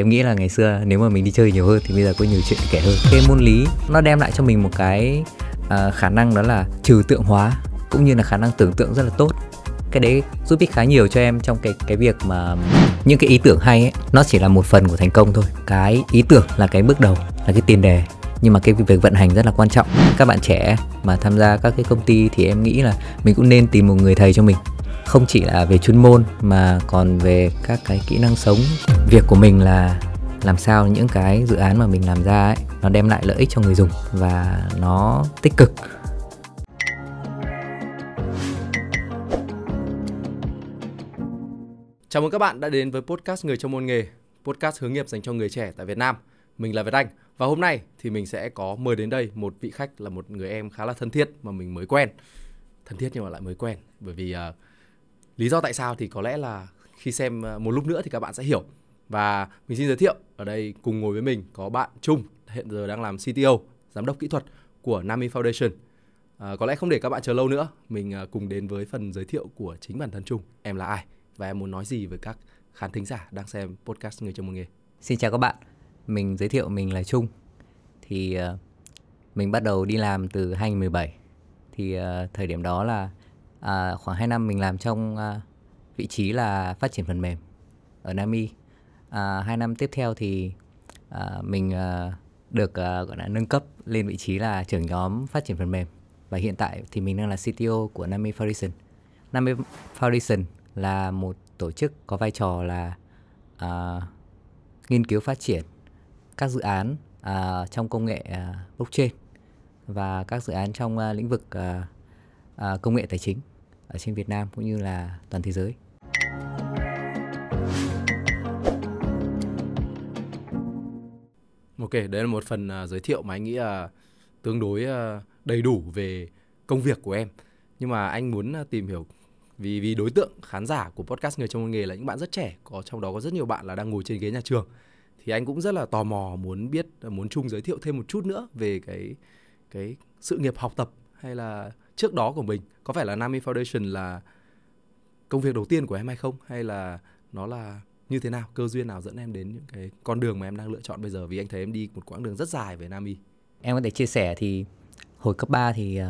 Em nghĩ là ngày xưa nếu mà mình đi chơi nhiều hơn thì bây giờ có nhiều chuyện kể hơn. Cái môn lý nó đem lại cho mình một cái uh, khả năng đó là trừ tượng hóa cũng như là khả năng tưởng tượng rất là tốt. Cái đấy giúp ích khá nhiều cho em trong cái cái việc mà những cái ý tưởng hay ấy, nó chỉ là một phần của thành công thôi. Cái ý tưởng là cái bước đầu, là cái tiền đề nhưng mà cái việc vận hành rất là quan trọng. Các bạn trẻ mà tham gia các cái công ty thì em nghĩ là mình cũng nên tìm một người thầy cho mình không chỉ là về chuyên môn mà còn về các cái kỹ năng sống việc của mình là làm sao những cái dự án mà mình làm ra ấy nó đem lại lợi ích cho người dùng và nó tích cực Chào mừng các bạn đã đến với podcast Người trong môn nghề, podcast hướng nghiệp dành cho người trẻ tại Việt Nam. Mình là Việt Anh và hôm nay thì mình sẽ có mời đến đây một vị khách là một người em khá là thân thiết mà mình mới quen. Thân thiết nhưng mà lại mới quen bởi vì uh, lý do tại sao thì có lẽ là khi xem ờ, một lúc nữa thì các bạn sẽ hiểu và mình xin giới thiệu ở đây cùng ngồi với mình có bạn Trung hiện giờ đang làm CTO giám đốc kỹ thuật của Nami Foundation à, có lẽ không để các bạn chờ lâu nữa mình ờ, cùng đến với phần giới thiệu của chính bản thân Trung em là ai và em muốn nói gì với các khán thính giả đang xem podcast người trong một nghề xin chào các bạn mình giới thiệu mình là Trung thì mình bắt đầu đi làm từ 2017 thì thời điểm đó là à, khoảng 2 năm mình làm trong à, vị trí là phát triển phần mềm ở Nam Y. À, 2 năm tiếp theo thì à, mình à, được à, gọi là nâng cấp lên vị trí là trưởng nhóm phát triển phần mềm và hiện tại thì mình đang là CTO của Nami Foundation. Nami Foundation là một tổ chức có vai trò là à, nghiên cứu phát triển các dự án à, trong công nghệ à, blockchain và các dự án trong à, lĩnh vực à, à, công nghệ tài chính ở trên Việt Nam cũng như là toàn thế giới. Ok, đấy là một phần à, giới thiệu mà anh nghĩ là tương đối à, đầy đủ về công việc của em. Nhưng mà anh muốn à, tìm hiểu vì vì đối tượng khán giả của podcast người trong nghề là những bạn rất trẻ, có trong đó có rất nhiều bạn là đang ngồi trên ghế nhà trường. Thì anh cũng rất là tò mò muốn biết muốn chung giới thiệu thêm một chút nữa về cái cái sự nghiệp học tập hay là trước đó của mình có phải là Nami Foundation là công việc đầu tiên của em hay không hay là nó là như thế nào cơ duyên nào dẫn em đến những cái con đường mà em đang lựa chọn bây giờ vì anh thấy em đi một quãng đường rất dài về Nami em có thể chia sẻ thì hồi cấp 3 thì uh,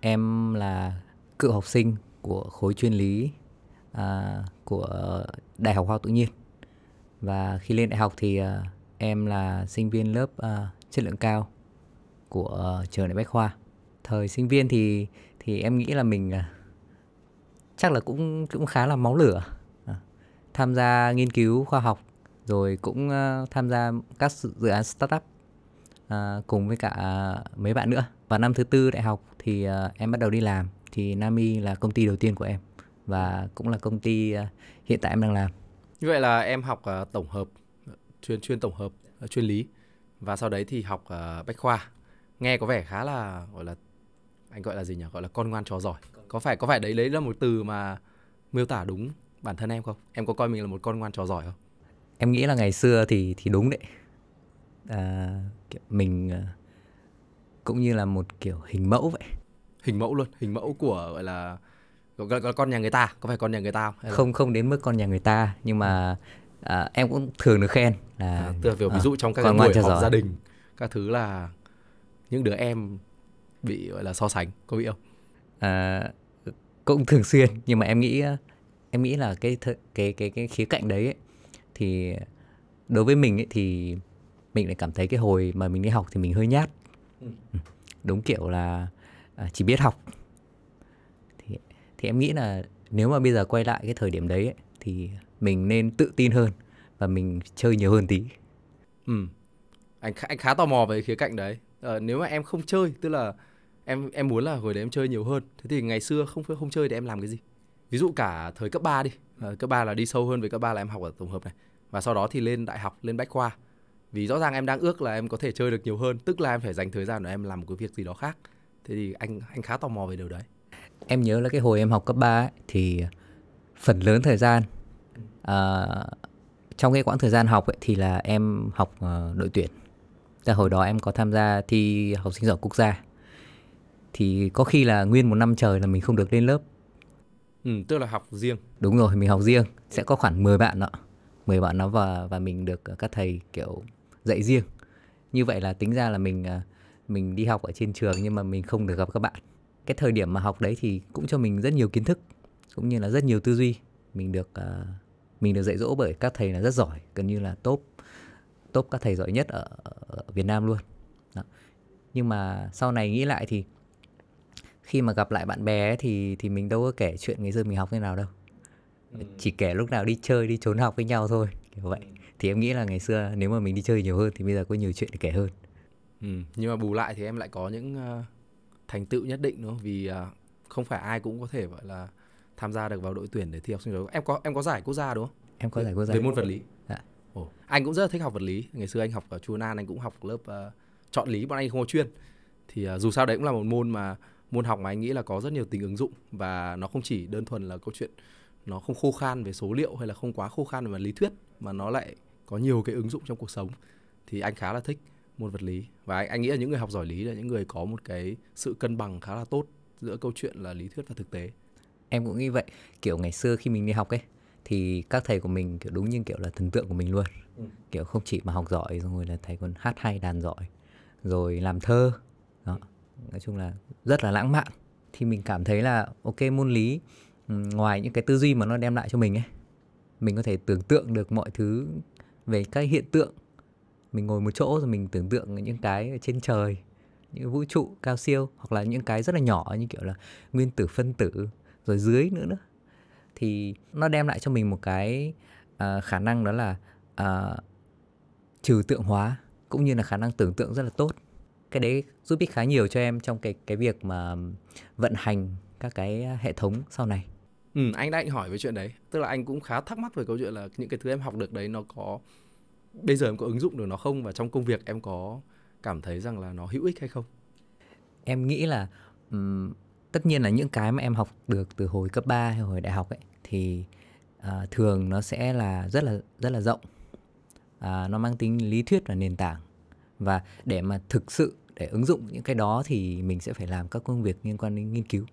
em là cựu học sinh của khối chuyên lý uh, của đại học khoa học tự nhiên và khi lên đại học thì uh, em là sinh viên lớp uh, chất lượng cao của uh, trường đại bách khoa thời sinh viên thì thì em nghĩ là mình à, chắc là cũng cũng khá là máu lửa à, tham gia nghiên cứu khoa học rồi cũng à, tham gia các dự án startup cùng với cả mấy bạn nữa và năm thứ tư đại học thì em bắt đầu đi làm thì Nami là công ty đầu tiên của em và cũng là công ty hiện tại em đang làm như vậy là em học tổng hợp chuyên chuyên tổng hợp chuyên lý và sau đấy thì học bách khoa nghe có vẻ khá là gọi là anh gọi là gì nhỉ gọi là con ngoan trò giỏi có phải có phải đấy đấy là một từ mà miêu tả đúng bản thân em không em có coi mình là một con ngoan trò giỏi không em nghĩ là ngày xưa thì thì đúng đấy à, mình à, cũng như là một kiểu hình mẫu vậy hình mẫu luôn hình mẫu của gọi là gọi là con nhà người ta có phải con nhà người ta không là... không không đến mức con nhà người ta nhưng mà à, em cũng thường được khen là à, tức ví à, dụ à, trong các buổi họp gia đình các thứ là những đứa em bị gọi là so sánh có bị không à, cũng thường xuyên nhưng mà em nghĩ em nghĩ là cái cái cái cái khía cạnh đấy ấy, thì đối với mình ấy, thì mình lại cảm thấy cái hồi mà mình đi học thì mình hơi nhát ừ. ừ đúng kiểu là à, chỉ biết học thì thì em nghĩ là nếu mà bây giờ quay lại cái thời điểm đấy ấy, thì mình nên tự tin hơn và mình chơi nhiều hơn tí ừ anh anh khá tò mò về khía cạnh đấy à, nếu mà em không chơi tức là em em muốn là hồi đấy em chơi nhiều hơn thế thì ngày xưa không không chơi thì em làm cái gì ví dụ cả thời cấp 3 đi ờ, cấp 3 là đi sâu hơn với cấp 3 là em học ở tổng hợp này và sau đó thì lên đại học lên bách khoa vì rõ ràng em đang ước là em có thể chơi được nhiều hơn tức là em phải dành thời gian để em làm một cái việc gì đó khác thế thì anh anh khá tò mò về điều đấy em nhớ là cái hồi em học cấp 3 ấy, thì phần lớn thời gian uh, trong cái quãng thời gian học ấy, thì là em học uh, đội tuyển. Tại hồi đó em có tham gia thi học sinh giỏi quốc gia thì có khi là nguyên một năm trời là mình không được lên lớp ừ, tức là học riêng đúng rồi mình học riêng sẽ có khoảng 10 bạn ạ 10 bạn nó và và mình được ờ, các thầy kiểu dạy riêng như vậy là tính ra là mình ờ, mình đi học ở trên trường nhưng mà mình không được gặp các bạn cái thời điểm mà học đấy thì cũng cho mình rất nhiều kiến thức cũng như là rất nhiều tư duy mình được ờ, mình được dạy dỗ bởi các thầy là rất giỏi gần như là top top các thầy giỏi nhất ở, ở Việt Nam luôn Đó. nhưng mà sau này nghĩ lại thì khi mà gặp lại bạn bè ấy, thì thì mình đâu có kể chuyện ngày xưa mình học thế nào đâu ừ. chỉ kể lúc nào đi chơi đi trốn học với nhau thôi kiểu vậy ừ. thì em nghĩ là ngày xưa nếu mà mình đi chơi nhiều hơn thì bây giờ có nhiều chuyện để kể hơn ừ. nhưng mà bù lại thì em lại có những ờ, thành tựu nhất định đúng vì ờ, không phải ai cũng có thể gọi là tham gia được vào đội tuyển để thi học sinh giỏi em có em có giải quốc gia đúng không em có giải quốc gia về môn vật lý dạ. Ồ. anh cũng rất là thích học vật lý ngày xưa anh học ở chu an anh cũng học lớp uh, chọn lý bọn anh không có chuyên thì uh, dù sao đấy cũng là một môn mà môn học mà anh nghĩ là có rất nhiều tính ứng dụng và nó không chỉ đơn thuần là câu chuyện nó không khô khan về số liệu hay là không quá khô khan về lý thuyết mà nó lại có nhiều cái ứng dụng trong cuộc sống thì anh khá là thích môn vật lý và anh, anh nghĩ là những người học giỏi lý là những người có một cái sự cân bằng khá là tốt giữa câu chuyện là lý thuyết và thực tế em cũng nghĩ vậy kiểu ngày xưa khi mình đi học ấy thì các thầy của mình kiểu đúng như kiểu là thần tượng của mình luôn ừ. kiểu không chỉ mà học giỏi rồi là thầy còn hát hay đàn giỏi rồi làm thơ nói chung là rất là lãng mạn thì mình cảm thấy là ok môn lý ừ, ngoài những cái tư duy mà nó đem lại cho mình ấy mình có thể tưởng tượng được mọi thứ về các hiện tượng mình ngồi một chỗ rồi mình tưởng tượng những cái trên trời những vũ trụ cao siêu hoặc là những cái rất là nhỏ như kiểu là nguyên tử phân tử rồi dưới nữa nữa thì nó đem lại cho mình một cái uh, khả năng đó là uh, à, trừ tượng hóa cũng như là khả năng tưởng tượng rất là tốt cái đấy giúp ích khá nhiều cho em trong cái cái việc mà vận hành các cái hệ thống sau này ừ anh đã anh hỏi về chuyện đấy tức là anh cũng khá thắc mắc về câu chuyện là những cái thứ em học được đấy nó có bây giờ em có ứng dụng được nó không và trong công việc em có cảm thấy rằng là nó hữu ích hay không em nghĩ là um, tất nhiên là những cái mà em học được từ hồi cấp 3 hay hồi đại học ấy thì uh, thường nó sẽ là rất là rất là rộng uh, nó mang tính lý thuyết và nền tảng và để mà thực sự để ứng dụng những cái đó thì mình sẽ phải làm các công việc liên quan đến nghiên cứu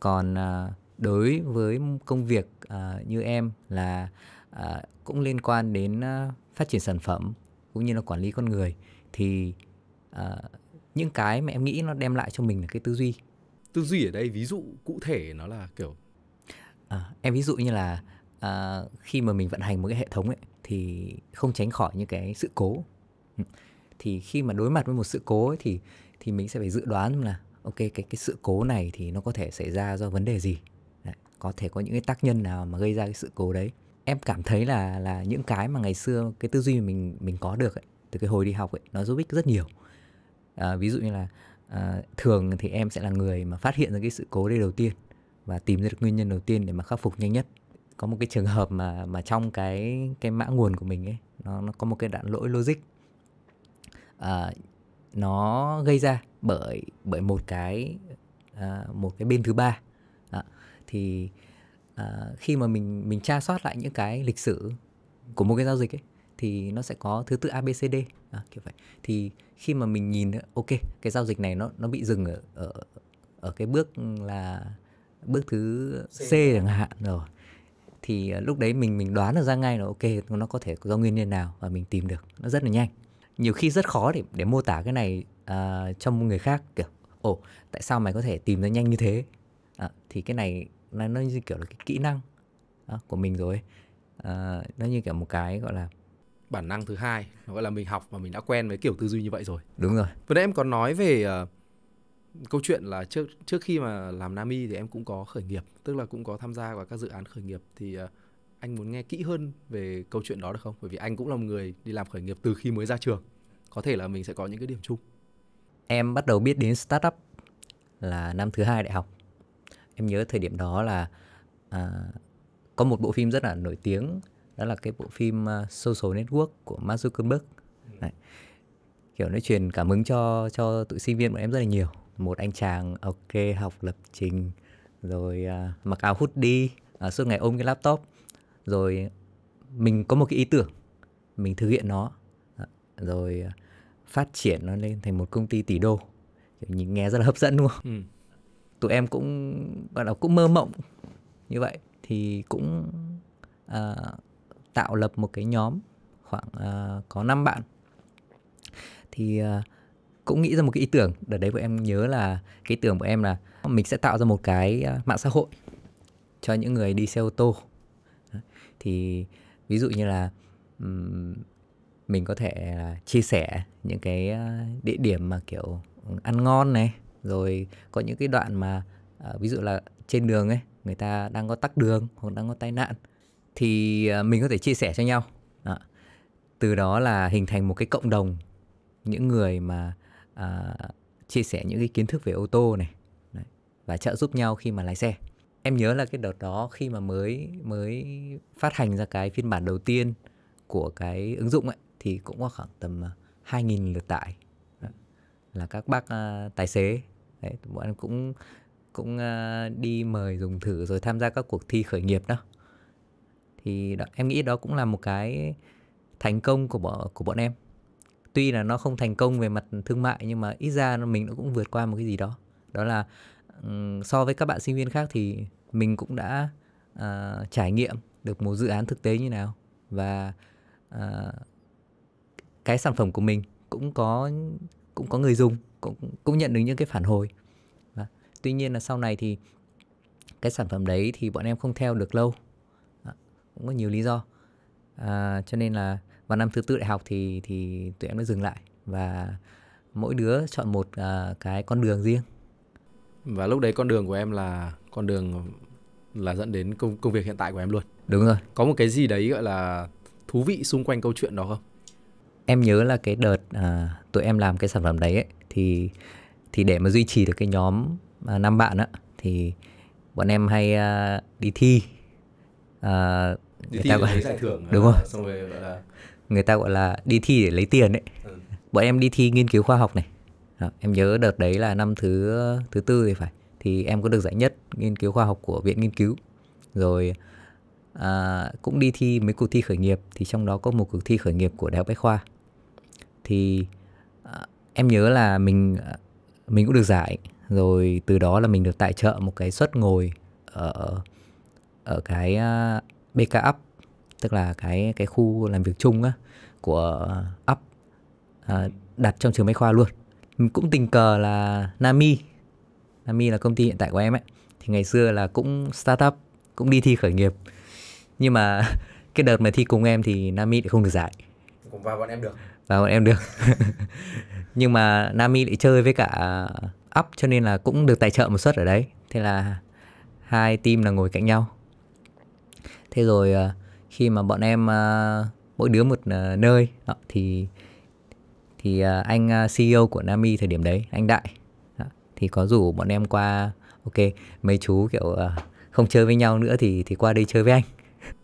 còn à, đối với công việc à, như em là à, cũng liên quan đến à, phát triển sản phẩm cũng như là quản lý con người thì à, những cái mà em nghĩ nó đem lại cho mình là cái tư duy tư duy ở đây ví dụ cụ thể nó là kiểu à, em ví dụ như là à, khi mà mình vận hành một cái hệ thống ấy thì không tránh khỏi những cái sự cố thì khi mà đối mặt với một sự cố ấy, thì thì mình sẽ phải dự đoán là ok cái cái sự cố này thì nó có thể xảy ra do vấn đề gì đấy, có thể có những cái tác nhân nào mà gây ra cái sự cố đấy em cảm thấy là là những cái mà ngày xưa cái tư duy mình mình có được ấy, từ cái hồi đi học ấy nó giúp ích rất nhiều à, ví dụ như là à, thường thì em sẽ là người mà phát hiện ra cái sự cố đây đầu tiên và tìm ra được nguyên nhân đầu tiên để mà khắc phục nhanh nhất có một cái trường hợp mà mà trong cái cái mã nguồn của mình ấy nó nó có một cái đoạn lỗi logic uh, nó gây ra bởi bởi một cái uh, một cái bên thứ ba uh, thì uh, khi mà mình mình tra soát lại những cái lịch sử của một cái giao dịch ấy thì nó sẽ có thứ tự ABCD à, kiểu vậy. Thì khi mà mình nhìn ok, cái giao dịch này nó nó bị dừng ở ở ở cái bước là bước thứ C chẳng hạn rồi. Thì lúc đấy mình mình đoán được ra ngay là ok nó có thể do nguyên nhân nào và mình tìm được nó rất là nhanh nhiều khi rất khó để để mô tả cái này uh, cho người khác kiểu ồ tại sao mày có thể tìm ra nhanh như thế à, thì cái này nó nó như kiểu là cái kỹ năng à, của mình rồi à, nó như kiểu một cái gọi là bản năng thứ hai nó gọi là mình học và mình đã quen với kiểu tư duy như vậy rồi đúng rồi vừa nãy em còn nói về uh, câu chuyện là trước trước khi mà làm Nami thì em cũng có khởi nghiệp tức là cũng có tham gia vào các dự án khởi nghiệp thì uh, anh muốn nghe kỹ hơn về câu chuyện đó được không bởi vì anh cũng là một người đi làm khởi nghiệp từ khi mới ra trường có thể là mình sẽ có những cái điểm chung em bắt đầu biết đến startup là năm thứ hai đại học em nhớ thời điểm đó là à, có một bộ phim rất là nổi tiếng đó là cái bộ phim uh, Social Network của Mark Zuckerberg Đấy. kiểu nó truyền cảm hứng cho cho tụi sinh viên bọn em rất là nhiều một anh chàng ok học lập trình rồi uh, mặc áo hoodie uh, suốt ngày ôm cái laptop rồi mình có một cái ý tưởng mình thực hiện nó rồi uh, phát triển nó lên thành một công ty tỷ đô nhìn nghe rất là hấp dẫn luôn ừ. tụi em cũng gọi là cũng mơ mộng như vậy thì cũng uh, tạo lập một cái nhóm khoảng uh, có 5 bạn thì uh, cũng nghĩ ra một cái ý tưởng đợt đấy bọn em nhớ là cái ý tưởng của em là mình sẽ tạo ra một cái uh, mạng xã hội cho những người đi xe ô tô thì ví dụ như là um, mình có thể à, chia sẻ những cái à, địa điểm mà kiểu ăn ngon này rồi có những cái đoạn mà à, ví dụ là trên đường ấy người ta đang có tắc đường hoặc đang có tai nạn thì mình có thể chia sẻ cho nhau đó. từ đó là hình thành một cái cộng đồng những người mà à, chia sẻ những cái kiến thức về ô tô này Đấy. và trợ giúp nhau khi mà lái xe em nhớ là cái đợt đó khi mà mới mới phát hành ra cái phiên bản đầu tiên của cái ứng dụng ấy thì cũng có khoảng tầm 2.000 à, lượt tải là các bác uh, tài xế đấy bọn em cũng cũng uh, đi mời dùng thử rồi tham gia các cuộc thi khởi nghiệp đó thì đó, em nghĩ đó cũng là một cái thành công của bọn của bọn em tuy là nó không thành công về mặt thương mại nhưng mà ít ra mình nó cũng vượt qua một cái gì đó đó là um, so với các bạn sinh viên khác thì mình cũng đã uh, trải nghiệm được một dự án thực tế như nào và cái sản phẩm của mình cũng có cũng có người dùng cũng cũng nhận được những cái phản hồi và tuy nhiên là sau này thì cái sản phẩm đấy thì bọn em không theo được lâu à, cũng có nhiều lý do à, cho nên là vào năm thứ tư đại học thì thì tụi em đã dừng lại và mỗi đứa chọn một à, cái con đường riêng và lúc đấy con đường của em là con đường là dẫn đến công công việc hiện tại của em luôn đúng rồi có một cái gì đấy gọi là thú vị xung quanh câu chuyện đó không em nhớ là cái đợt à, tụi em làm cái sản phẩm đấy ấy, thì thì để mà duy trì được cái nhóm à, năm bạn á thì bọn em hay uh, đi thi uh, đi người thi ta gọi lấy giải thưởng đúng không xong rồi gọi là người ta gọi là đi thi để lấy tiền đấy ừ. bọn em đi thi nghiên cứu khoa học này Đó, em nhớ đợt đấy là năm thứ thứ tư thì phải thì em có được giải nhất nghiên cứu khoa học của viện nghiên cứu rồi uh, cũng đi thi mấy cuộc thi khởi nghiệp thì trong đó có một cuộc thi khởi nghiệp của đại học bách khoa thì uh, em nhớ là mình à, mình cũng được giải rồi từ đó là mình được tài trợ một cái suất ngồi ở ở cái uh, à, BK Up tức là cái cái khu làm việc chung á của Up uh, đặt trong trường máy khoa luôn mình cũng tình cờ là Nami Nami là công ty hiện tại của em ấy thì ngày xưa là cũng startup cũng đi thi khởi nghiệp nhưng mà cái đợt mà thi cùng em thì Nami lại không được giải cũng vào bọn em được và bọn em được nhưng mà Nami lại chơi với cả up cho nên là cũng được tài trợ một suất ở đấy thế là hai team là ngồi cạnh nhau thế rồi ờ, khi mà bọn em ờ, mỗi đứa một ờ, nơi thì thì anh CEO của Nami thời điểm đấy anh Đại thì có rủ bọn em qua ok mấy chú kiểu không chơi với nhau nữa thì thì qua đây chơi với anh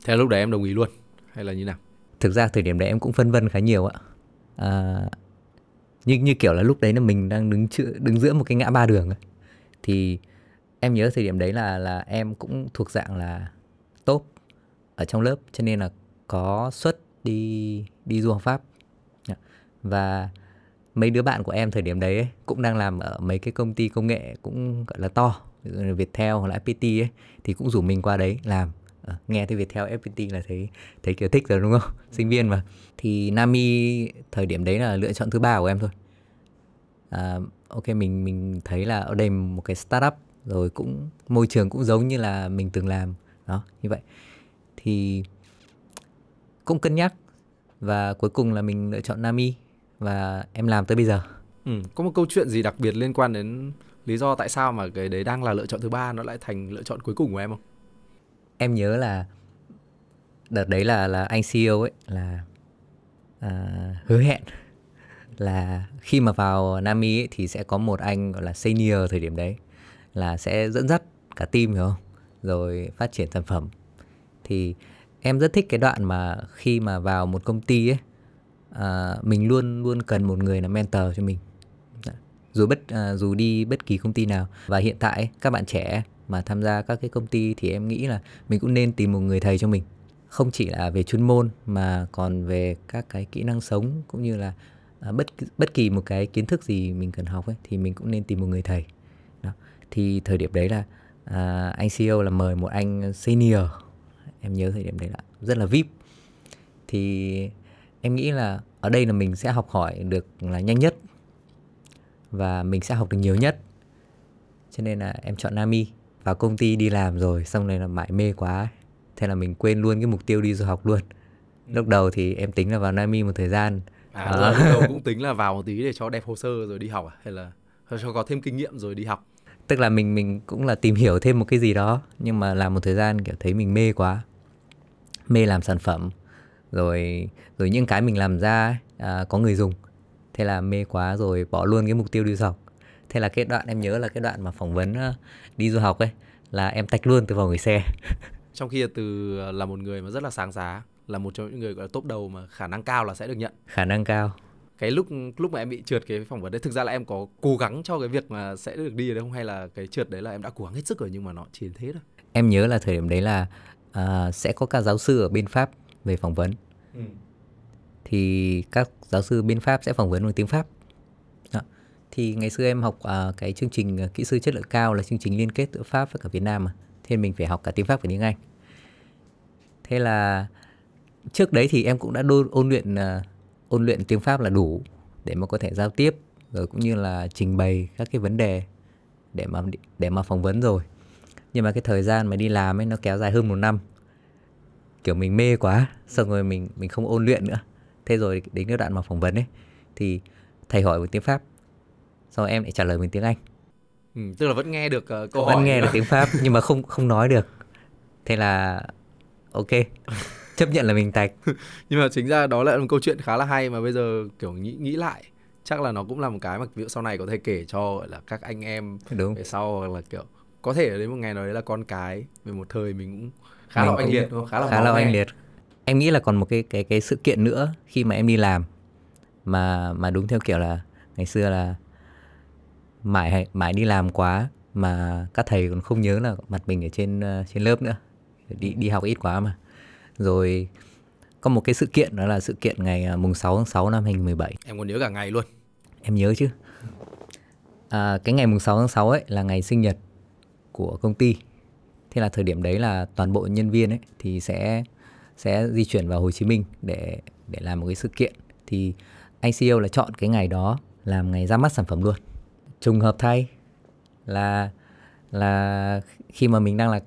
thế lúc đấy em đồng ý luôn hay là như nào thực ra thời điểm đấy em cũng phân vân khá nhiều ạ À, như như kiểu là lúc đấy là mình đang đứng chữ, đứng giữa một cái ngã ba đường thì em nhớ thời điểm đấy là là em cũng thuộc dạng là top ở trong lớp cho nên là có suất đi đi du học pháp và mấy đứa bạn của em thời điểm đấy ấy, cũng đang làm ở mấy cái công ty công nghệ cũng gọi là to Viettel hoặc là FPT ấy thì cũng rủ mình qua đấy làm Ờ, nghe nghe tới theo FPT là thấy thấy kiểu thích rồi đúng không ừ. sinh viên mà thì Nami thời điểm đấy là lựa chọn thứ ba của em thôi à, ok mình mình thấy là ở đây một cái startup rồi cũng môi trường cũng giống như là mình từng làm đó như vậy thì cũng cân nhắc và cuối cùng là mình lựa chọn Nami và em làm tới bây giờ ừ, có một câu chuyện gì đặc biệt liên quan đến lý do tại sao mà cái đấy đang là lựa chọn thứ ba nó lại thành lựa chọn cuối cùng của em không em nhớ là đợt đấy là là anh CEO ấy là à, hứa hẹn là khi mà vào Nam Mỹ ấy, thì sẽ có một anh gọi là senior thời điểm đấy là sẽ dẫn dắt cả team hiểu không rồi phát triển sản phẩm thì em rất thích cái đoạn mà khi mà vào một công ty ấy à, mình luôn luôn cần một người là mentor cho mình dạ. dù bất à, dù đi bất kỳ công ty nào và hiện tại các bạn trẻ mà tham gia các cái công ty thì em nghĩ là mình cũng nên tìm một người thầy cho mình không chỉ là về chuyên môn mà còn về các cái kỹ năng sống cũng như là à, bất bất kỳ một cái kiến thức gì mình cần học ấy thì mình cũng nên tìm một người thầy đó thì thời điểm đấy là à, anh CEO là mời một anh senior em nhớ thời điểm đấy là rất là vip thì em nghĩ là ở đây là mình sẽ học hỏi được là nhanh nhất và mình sẽ học được nhiều nhất cho nên là em chọn Nami vào công ty đi làm rồi xong rồi là mãi mê quá thế là mình quên luôn cái mục tiêu đi du học luôn ừ. lúc đầu thì em tính là vào Nami một thời gian à, à. lúc đầu cũng tính là vào một tí để cho đẹp hồ sơ rồi đi học à hay là cho có thêm kinh nghiệm rồi đi học tức là mình mình cũng là tìm hiểu thêm một cái gì đó nhưng mà làm một thời gian kiểu thấy mình mê quá mê làm sản phẩm rồi rồi những cái mình làm ra à, có người dùng thế là mê quá rồi bỏ luôn cái mục tiêu đi du học thế là cái đoạn em nhớ là cái đoạn mà phỏng vấn ờ, đi du học ấy là em tách luôn từ vòng gửi xe trong khi từ ờ, là một người mà rất là sáng giá là một trong những người gọi là top đầu mà khả năng cao là sẽ được nhận khả năng cao cái lúc lúc mà em bị trượt cái phỏng vấn đấy thực ra là em có cố gắng cho cái việc mà sẽ được đi đấy không hay là cái trượt đấy là em đã cố gắng hết sức rồi nhưng mà nó chỉ thế thôi em nhớ là thời điểm đấy là uh, sẽ có các giáo sư ở bên pháp về phỏng vấn ừ. thì các giáo sư bên pháp sẽ phỏng vấn bằng tiếng pháp thì ngày xưa em học uh, cái chương trình à, kỹ sư chất lượng cao là chương trình liên kết giữa Pháp với cả Việt Nam mà. Thế mình phải học cả tiếng Pháp và tiếng Anh. Thế là trước đấy thì em cũng đã đôn, ôn luyện uh, ôn luyện tiếng Pháp là đủ để mà có thể giao tiếp rồi cũng như là trình bày các cái vấn đề để mà để mà phỏng vấn rồi. Nhưng mà cái thời gian mà đi làm ấy nó kéo dài hơn một năm. Kiểu mình mê quá, xong rồi mình mình không ôn luyện nữa. Thế rồi đến cái đoạn mà phỏng vấn ấy thì thầy hỏi về tiếng Pháp xong em lại trả lời bằng tiếng Anh ừ, tức là vẫn nghe được uh, câu vẫn hỏi vẫn nghe được tiếng Pháp nhưng mà không không nói được thế là ok chấp nhận là mình tạch nhưng mà chính ra đó là một câu chuyện khá là hay mà bây giờ kiểu nghĩ nghĩ lại chắc là nó cũng là một cái mà ví dụ sau này có thể kể cho gọi là các anh em đúng về sau hoặc là kiểu có thể đến một ngày nào đấy là con cái về một thời mình cũng khá mình là anh liệt khá là khá là anh liệt em nghĩ là còn một cái cái cái sự kiện nữa khi mà em đi làm mà mà đúng theo kiểu là ngày xưa là mãi mãi đi làm quá mà các thầy còn không nhớ là mặt mình ở trên ờ, trên lớp nữa đi đi học ít quá mà rồi có một cái sự kiện đó là sự kiện ngày ờ, mùng 6 tháng 6 năm 2017 em còn nhớ cả ngày luôn em nhớ chứ à, cái ngày mùng 6 tháng 6 ấy là ngày sinh nhật của công ty thế là thời điểm đấy là toàn bộ nhân viên ấy thì sẽ sẽ di chuyển vào Hồ Chí Minh để để làm một cái sự kiện thì ICO là chọn cái ngày đó làm ngày ra mắt sản phẩm luôn trùng hợp thay là là khi mà mình đang là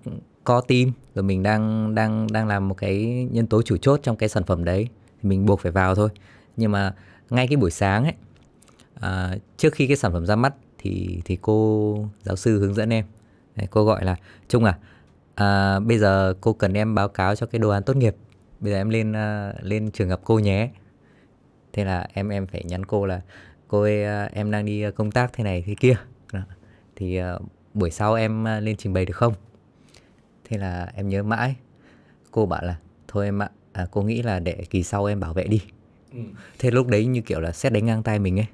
co team rồi mình đang đang đang làm một cái nhân tố chủ chốt trong cái sản phẩm đấy thì mình buộc phải vào thôi nhưng mà ngay cái buổi sáng ấy à, trước khi cái sản phẩm ra mắt thì thì cô giáo sư hướng dẫn em cô gọi là trung à, à bây giờ cô cần em báo cáo cho cái đồ án tốt nghiệp bây giờ em lên uh, lên trường gặp cô nhé thế là em em phải nhắn cô là cô ơi à, em đang đi à, công tác thế này thế kia thì à, buổi sau em lên trình bày được không thế là em nhớ mãi cô bảo là thôi em ạ à, cô nghĩ là để kỳ sau em bảo vệ đi ừ. thế lúc đấy như kiểu là xét đánh ngang tay mình ấy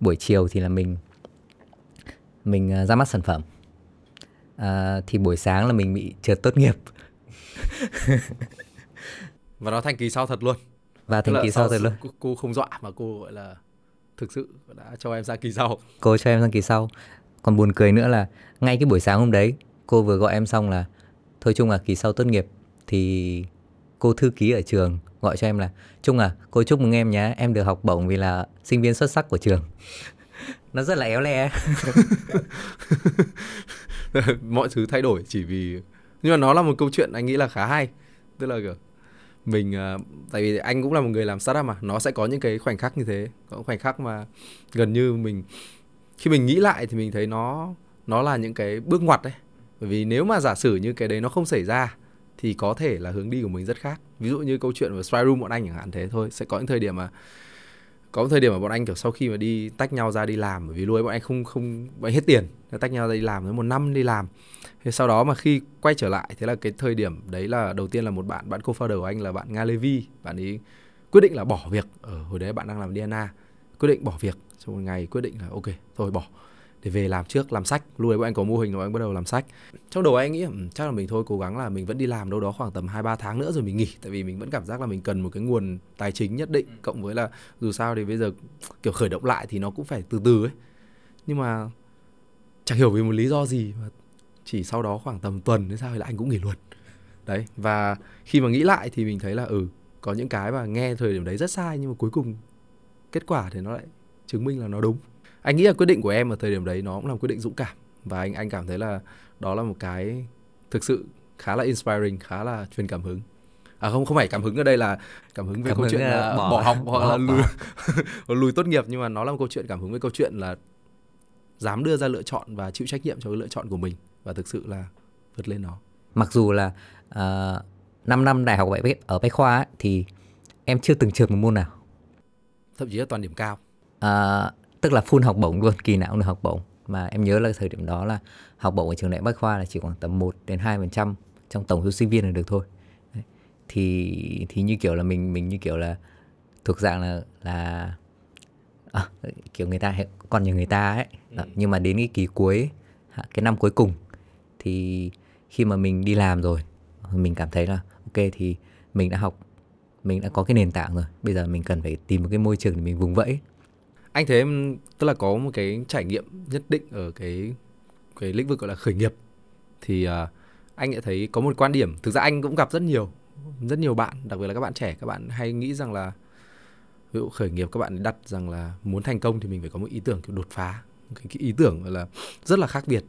buổi chiều thì là mình mình ra mắt sản phẩm à, thì buổi sáng là mình bị trượt tốt nghiệp và nó thành kỳ sau thật luôn và thành kỳ sau thật luôn cô, cô không dọa mà cô gọi là thực sự đã cho em sang kỳ sau cô cho em sang kỳ sau còn buồn cười nữa là ngay cái buổi sáng hôm đấy cô vừa gọi em xong là thôi chung là kỳ sau tốt nghiệp thì cô thư ký ở trường gọi cho em là chung à cô chúc mừng em nhé em được học bổng vì là sinh viên xuất sắc của trường nó rất là éo le mọi thứ thay đổi chỉ vì nhưng mà nó là một câu chuyện anh nghĩ là khá hay tức là kiểu mình ờ, tại vì anh cũng là một người làm startup mà nó sẽ có những cái khoảnh khắc như thế có khoảnh khắc mà gần như mình khi mình nghĩ lại thì mình thấy nó nó là những cái bước ngoặt đấy bởi vì nếu mà giả sử như cái đấy nó không xảy ra thì có thể là hướng đi của mình rất khác ví dụ như câu chuyện về Spyroom bọn anh chẳng hạn thế thôi sẽ có những thời điểm mà có thời điểm mà bọn anh kiểu sau khi mà đi tách nhau ra đi làm bởi vì lúc ấy bọn anh không không bọn anh hết tiền tách nhau ra đi làm với một năm đi làm thế sau đó mà khi quay trở lại thế là cái thời điểm đấy là đầu tiên là một bạn bạn co-founder của anh là bạn Nga Levy bạn ấy quyết định là bỏ việc ở hồi đấy bạn đang làm DNA quyết định bỏ việc trong một ngày quyết định là ok thôi bỏ thì về làm trước làm sách lúc đấy bọn anh có mô hình rồi anh bắt đầu làm sách trong đầu anh nghĩ chắc là mình thôi cố gắng là mình vẫn đi làm đâu đó khoảng tầm hai ba tháng nữa rồi mình nghỉ tại vì mình vẫn cảm giác là mình cần một cái nguồn tài chính nhất định ừ. cộng với là dù sao thì bây giờ kiểu khởi động lại thì nó cũng phải từ từ ấy nhưng mà chẳng hiểu vì một lý do gì mà chỉ sau đó khoảng tầm tuần hay sao thì là anh cũng nghỉ luôn đấy và khi mà nghĩ lại thì mình thấy là ừ có những cái mà nghe thời điểm đấy rất sai nhưng mà cuối cùng kết quả thì nó lại chứng minh là nó đúng anh nghĩ là quyết định của em ở thời điểm đấy nó cũng là một quyết định dũng cảm và anh anh cảm thấy là đó là một cái thực sự khá là inspiring khá là truyền cảm hứng à không không phải cảm hứng ở đây là cảm hứng về cảm câu hứng chuyện là bỏ, bỏ học hoặc bỏ, là lùi lùi tốt nghiệp nhưng mà nó là một câu chuyện cảm hứng với câu chuyện là dám đưa ra lựa chọn và chịu trách nhiệm cho cái lựa chọn của mình và thực sự là vượt lên nó mặc dù là uh, ờ, 5 năm đại học ở Bách Khoa ấy, thì em chưa từng trượt một môn nào thậm chí là toàn điểm cao à, tức là full học bổng luôn kỳ nào cũng được học bổng mà em nhớ là thời điểm đó là học bổng ở trường đại bách khoa là chỉ khoảng tầm 1 đến 2 phần trăm trong tổng số sinh viên là được thôi thì thì như kiểu là mình mình như kiểu là thuộc dạng là là à, kiểu người ta còn nhiều người ta ấy ừ. nhưng mà đến cái kỳ cuối cái năm cuối cùng thì khi mà mình đi làm rồi mình cảm thấy là ok thì mình đã học mình đã có cái nền tảng rồi bây giờ mình cần phải tìm một cái môi trường để mình vùng vẫy anh thấy em tức là có một cái trải nghiệm nhất định ở cái cái lĩnh vực gọi là khởi nghiệp thì uh, anh đã thấy có một quan điểm thực ra anh cũng gặp rất nhiều rất nhiều bạn đặc biệt là các bạn trẻ các bạn hay nghĩ rằng là ví dụ khởi nghiệp các bạn đặt rằng là muốn thành công thì mình phải có một ý tưởng kiểu đột phá cái, cái ý tưởng gọi là rất là khác biệt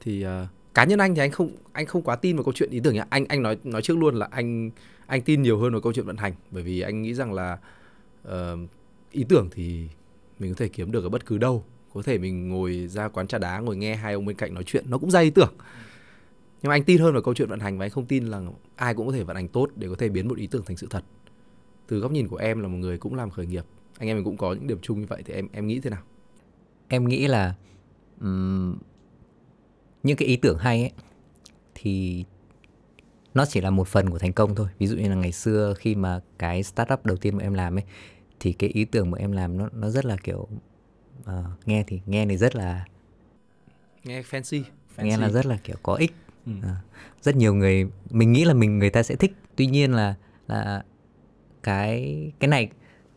thì uh, cá nhân anh thì anh không anh không quá tin vào câu chuyện ý tưởng nhá anh anh nói nói trước luôn là anh anh tin nhiều hơn vào câu chuyện vận hành bởi vì anh nghĩ rằng là uh, ý tưởng thì mình có thể kiếm được ở bất cứ đâu có thể mình ngồi ra quán trà đá ngồi nghe hai ông bên cạnh nói chuyện nó cũng ra ý tưởng nhưng mà anh tin hơn vào câu chuyện vận hành và anh không tin là ai cũng có thể vận hành tốt để có thể biến một ý tưởng thành sự thật từ góc nhìn của em là một người cũng làm khởi nghiệp anh em mình cũng có những điểm chung như vậy thì em em nghĩ thế nào em nghĩ là um, những cái ý tưởng hay ấy, thì nó chỉ là một phần của thành công thôi ví dụ như là ngày xưa khi mà cái startup đầu tiên mà em làm ấy thì cái ý tưởng mà em làm nó nó rất là kiểu uh, nghe thì nghe thì rất là nghe fancy, fancy. nghe là rất là kiểu có ích ừ. à, rất nhiều người mình nghĩ là mình người ta sẽ thích tuy nhiên là là cái cái này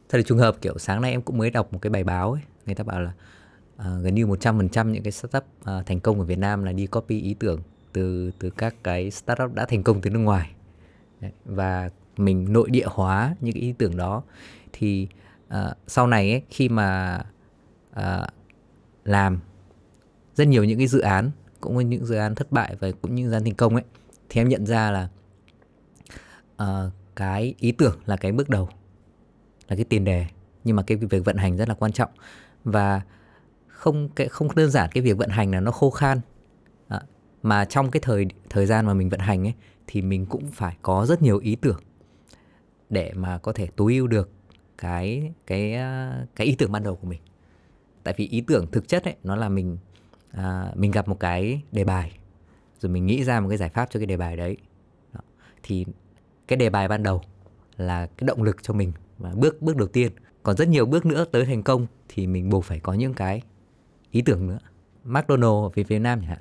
thật là trùng hợp kiểu sáng nay em cũng mới đọc một cái bài báo ấy người ta bảo là uh, gần như 100% những cái startup uh, thành công ở Việt Nam là đi copy ý tưởng từ từ các cái startup đã thành công từ nước ngoài Đấy, và mình nội địa hóa những cái ý tưởng đó thì uh, sau này ấy, khi mà uh, làm rất nhiều những cái dự án cũng như những dự án thất bại và cũng như dự án thành công ấy thì em nhận ra là uh, cái ý tưởng là cái bước đầu là cái tiền đề nhưng mà cái việc vận hành rất là quan trọng và không cái không đơn giản cái việc vận hành là nó khô khan à, mà trong cái thời thời gian mà mình vận hành ấy thì mình cũng phải có rất nhiều ý tưởng để mà có thể tối ưu được cái cái ờ, cái ý tưởng ban đầu của mình tại vì ý tưởng thực chất ấy nó là mình à, mình gặp một cái đề bài rồi mình nghĩ ra một cái giải pháp cho cái đề bài đấy Đó. thì cái đề bài ban đầu là cái động lực cho mình và bước bước đầu tiên còn rất nhiều bước nữa tới thành công thì mình buộc phải có những cái ý tưởng nữa McDonald ở phía Việt Nam chẳng hạn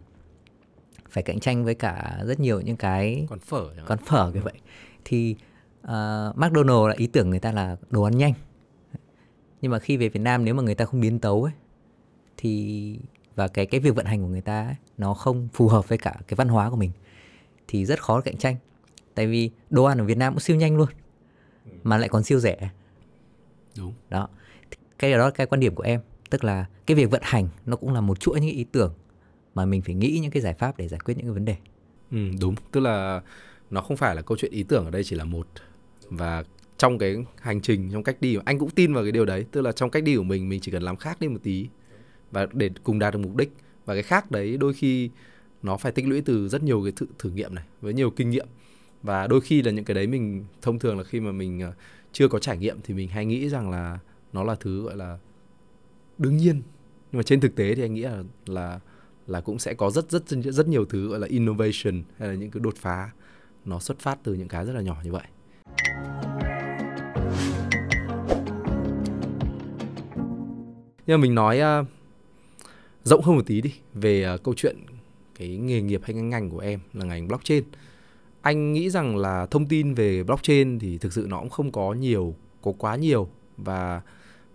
phải cạnh tranh với cả rất nhiều những cái con phở con phở như vậy thì uh, McDonald là ý tưởng người ta là đồ ăn nhanh nhưng mà khi về Việt Nam nếu mà người ta không biến tấu ấy thì và cái cái việc vận hành của người ta ấy, nó không phù hợp với cả cái văn hóa của mình thì rất khó cạnh tranh tại vì đồ ăn ở Việt Nam cũng siêu nhanh luôn mà lại còn siêu rẻ đúng đó cái đó là cái quan điểm của em tức là cái việc vận hành nó cũng là một chuỗi những ý tưởng mà mình phải nghĩ những cái giải pháp để giải quyết những cái vấn đề ừ, đúng tức là nó không phải là câu chuyện ý tưởng ở đây chỉ là một và trong cái hành trình trong cách đi anh cũng tin vào cái điều đấy tức là trong cách đi của mình mình chỉ cần làm khác đi một tí và để cùng đạt được mục đích và cái khác đấy đôi khi nó phải tích lũy từ rất nhiều cái thử, thử nghiệm này với nhiều kinh nghiệm và đôi khi là những cái đấy mình thông thường là khi mà mình ờ, chưa có trải nghiệm thì mình hay nghĩ rằng là nó là thứ gọi là đương nhiên nhưng mà trên thực tế thì anh nghĩ là là là cũng sẽ có rất rất rất nhiều thứ gọi là innovation hay là những cái đột phá nó xuất phát từ những cái rất là nhỏ như vậy nhưng mà mình nói uh, rộng hơn một tí đi về uh, câu chuyện cái nghề nghiệp hay ngành của em là ngành blockchain anh nghĩ rằng là thông tin về blockchain thì thực sự nó cũng không có nhiều có quá nhiều và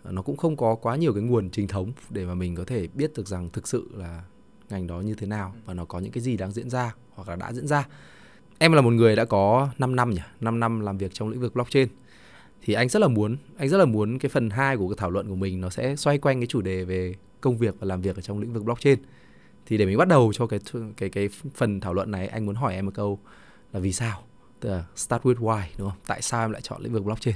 nó cũng không có quá nhiều cái nguồn chính thống để mà mình có thể biết được rằng thực sự là ngành đó như thế nào và nó có những cái gì đang diễn ra hoặc là đã diễn ra em là một người đã có 5 năm nhỉ 5 năm làm việc trong lĩnh vực blockchain thì anh rất là muốn anh rất là muốn cái phần 2 của cái thảo luận của mình nó sẽ xoay quanh cái chủ đề về công việc và làm việc ở trong lĩnh vực blockchain thì để mình bắt đầu cho cái cái cái phần thảo luận này anh muốn hỏi em một câu là vì sao tức là start with why đúng không tại sao em lại chọn lĩnh vực blockchain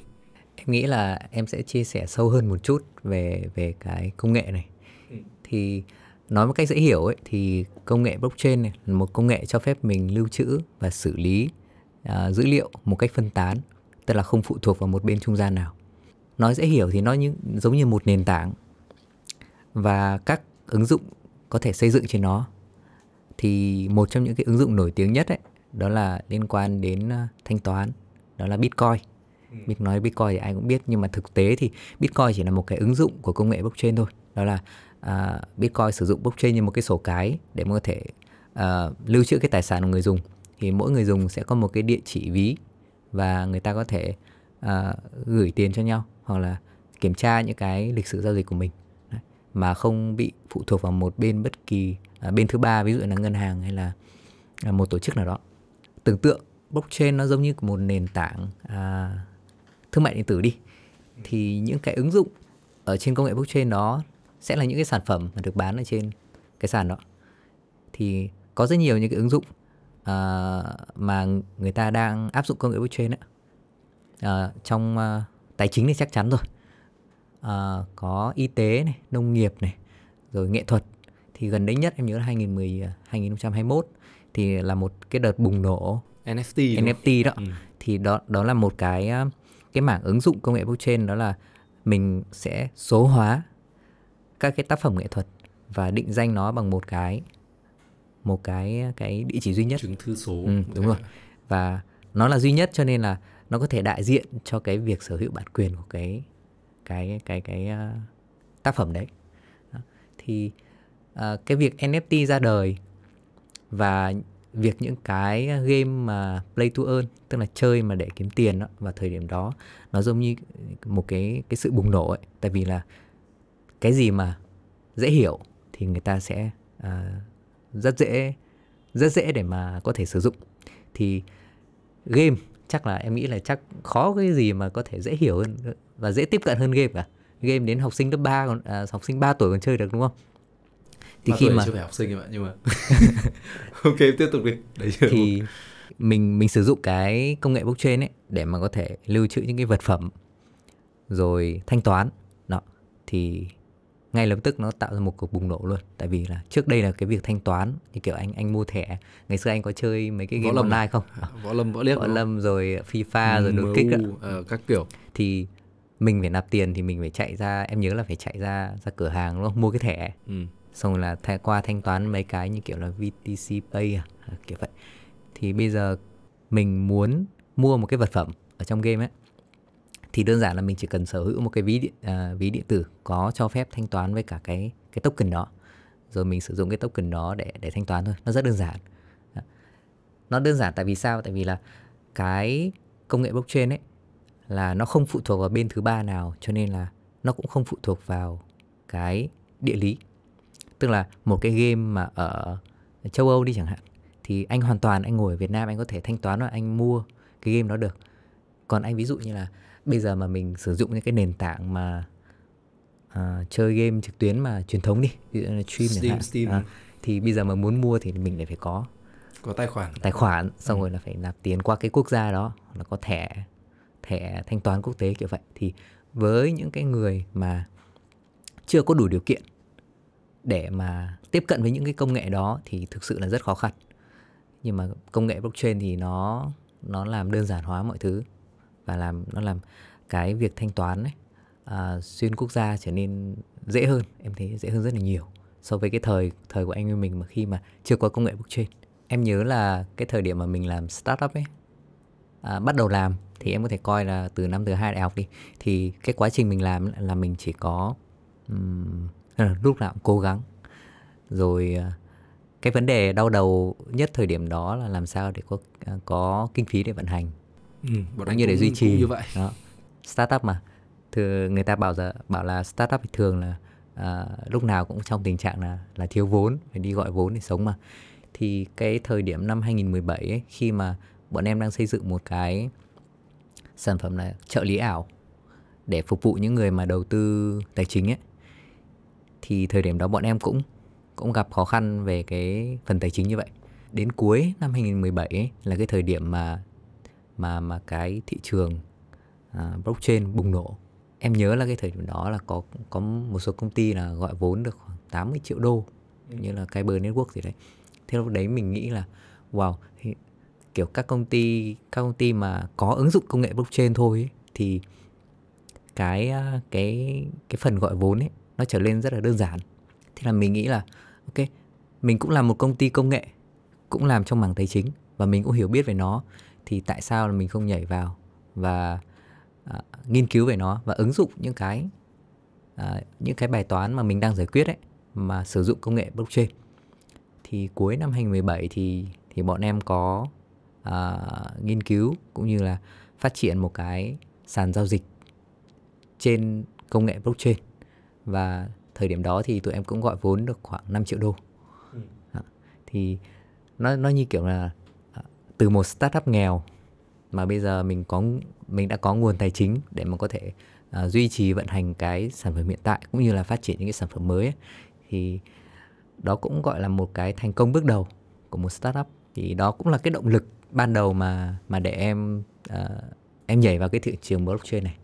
em nghĩ là em sẽ chia sẻ sâu hơn một chút về về cái công nghệ này ừ. thì nói một cách dễ hiểu ấy thì công nghệ blockchain này là một công nghệ cho phép mình lưu trữ và xử lý à, dữ liệu một cách phân tán tức là không phụ thuộc vào một bên trung gian nào nói dễ hiểu thì nó như, giống như một nền tảng và các ứng dụng có thể xây dựng trên nó thì một trong những cái ứng dụng nổi tiếng nhất ấy đó là liên quan đến à, thanh toán đó là bitcoin mình ừ. nói bitcoin thì ai cũng biết nhưng mà thực tế thì bitcoin chỉ là một cái ứng dụng của công nghệ blockchain thôi đó là uh, Bitcoin sử dụng blockchain như một cái sổ cái để mà có thể uh, lưu trữ cái tài sản của người dùng thì mỗi người dùng sẽ có một cái địa chỉ ví và người ta có thể uh, gửi tiền cho nhau hoặc là kiểm tra những cái lịch sử giao dịch của mình Đấy. mà không bị phụ thuộc vào một bên bất kỳ uh, bên thứ ba ví dụ là ngân hàng hay là uh, một tổ chức nào đó tưởng tượng blockchain nó giống như một nền tảng uh, thương mại điện tử đi thì những cái ứng dụng ở trên công nghệ blockchain đó sẽ là những cái sản phẩm mà được bán ở trên cái sàn đó thì có rất nhiều những cái ứng dụng uh, mà người ta đang áp dụng công nghệ blockchain ấy. Uh, ờ, trong uh, tài chính thì chắc chắn rồi uh, có y tế này nông nghiệp này rồi nghệ thuật thì gần đây nhất em nhớ là 2010 2021 thì là một cái đợt bùng nổ NFT NFT đó ừ. thì đó đó là một cái cái mảng ứng dụng công nghệ blockchain đó là mình sẽ số hóa các cái tác phẩm nghệ thuật và định danh nó bằng một cái một cái cái địa chỉ duy nhất chứng thư số ừ, đúng rồi và nó là duy nhất cho nên là nó có thể đại diện cho cái việc sở hữu bản quyền của cái cái cái cái, cái à, tác phẩm đấy thì uh, cái việc NFT ra đời và việc những cái game mà play to earn tức là chơi mà để kiếm tiền đó, và thời điểm đó nó giống như một cái cái sự bùng nổ ấy tại vì là cái gì mà dễ hiểu thì người ta sẽ uh, rất dễ rất dễ để mà có thể sử dụng thì game chắc là em nghĩ là chắc khó cái gì mà có thể dễ hiểu hơn và dễ tiếp cận hơn game cả game đến học sinh lớp 3 còn à, học sinh 3 tuổi còn chơi được đúng không thì khi mà chưa phải học sinh bạn nhưng mà ok tiếp tục đi Đấy thì một... mình mình sử dụng cái công nghệ blockchain ấy để mà có thể lưu trữ những cái vật phẩm rồi thanh toán đó thì ngay lập tức nó tạo ra một cuộc bùng nổ luôn tại vì là trước đây là cái việc thanh toán như kiểu anh anh mua thẻ ngày xưa anh có chơi mấy cái game võ lâm. À? online không à, võ lâm võ liếc võ lâm rồi fifa ừ, rồi đột kích uh, các kiểu thì mình phải nạp tiền thì mình phải chạy ra em nhớ là phải chạy ra ra cửa hàng luôn mua cái thẻ ừ. xong là thay qua thanh toán mấy cái như kiểu là VTC Pay à, kiểu vậy thì bây giờ mình muốn mua một cái vật phẩm ở trong game ấy thì đơn giản là mình chỉ cần sở hữu một cái ví điện, à, ví điện tử có cho phép thanh toán với cả cái cái token đó rồi mình sử dụng cái token đó để để thanh toán thôi nó rất đơn giản nó đơn giản tại vì sao tại vì là cái công nghệ blockchain ấy là nó không phụ thuộc vào bên thứ ba nào cho nên là nó cũng không phụ thuộc vào cái địa lý tức là một cái game mà ở châu âu đi chẳng hạn thì anh hoàn toàn anh ngồi ở việt nam anh có thể thanh toán và anh mua cái game đó được còn anh ví dụ như là bây giờ mà mình sử dụng những cái nền tảng mà uh, chơi game trực tuyến mà truyền thống đi ví dụ là stream Steam, hạn. Steam. À, thì bây giờ mà muốn mua thì mình lại phải có có tài khoản tài khoản xong ừ. rồi là phải nạp tiền qua cái quốc gia đó là có thẻ thẻ thanh toán quốc tế kiểu vậy thì với những cái người mà chưa có đủ điều kiện để mà tiếp cận với những cái công nghệ đó thì thực sự là rất khó khăn nhưng mà công nghệ blockchain thì nó nó làm đơn giản hóa mọi thứ và làm nó làm cái việc thanh toán ấy, à, xuyên quốc gia trở nên dễ hơn em thấy dễ hơn rất là nhiều so với cái thời thời của anh với mình mà khi mà chưa có công nghệ blockchain em nhớ là cái thời điểm mà mình làm startup ấy à, bắt đầu làm thì em có thể coi là từ năm thứ hai đại học đi thì cái quá trình mình làm là mình chỉ có um, lúc nào cũng cố gắng rồi à, cái vấn đề đau đầu nhất thời điểm đó là làm sao để có à, có kinh phí để vận hành ừ, bọn anh như để duy trì như vậy đó. startup mà thường người ta bảo là bảo là startup thì thường là à, lúc nào cũng trong tình trạng là là thiếu vốn phải đi gọi vốn để sống mà thì cái thời điểm năm 2017 ấy, khi mà bọn em đang xây dựng một cái sản phẩm là trợ lý ảo để phục vụ những người mà đầu tư tài chính ấy thì thời điểm đó bọn em cũng cũng gặp khó khăn về cái phần tài chính như vậy. Đến cuối năm 2017 ấy, là cái thời điểm mà mà mà cái thị trường à, blockchain bùng nổ em nhớ là cái thời điểm đó là có có một số công ty là gọi vốn được khoảng 80 triệu đô ừ. như là cái Kyber Network gì đấy thế lúc đấy mình nghĩ là wow thì kiểu các công ty các công ty mà có ứng dụng công nghệ blockchain thôi ấy, thì cái à, cái cái phần gọi vốn ấy nó trở lên rất là đơn giản thế là mình nghĩ là ok mình cũng là một công ty công nghệ cũng làm trong mảng tài chính và mình cũng hiểu biết về nó thì tại sao là mình không nhảy vào và à, nghiên cứu về nó và ứng dụng những cái à, những cái bài toán mà mình đang giải quyết ấy mà sử dụng công nghệ blockchain thì cuối năm 2017 thì thì bọn em có à, nghiên cứu cũng như là phát triển một cái sàn giao dịch trên công nghệ blockchain và thời điểm đó thì tụi em cũng gọi vốn được khoảng 5 triệu đô ừ. thì nó nó như kiểu là từ một startup nghèo mà bây giờ mình có mình đã có nguồn tài chính để mà có thể uh, duy trì vận hành cái sản phẩm hiện tại cũng như là phát triển những cái sản phẩm mới ấy, thì đó cũng gọi là một cái thành công bước đầu của một startup thì đó cũng là cái động lực ban đầu mà mà để em uh, em nhảy vào cái thị trường blockchain này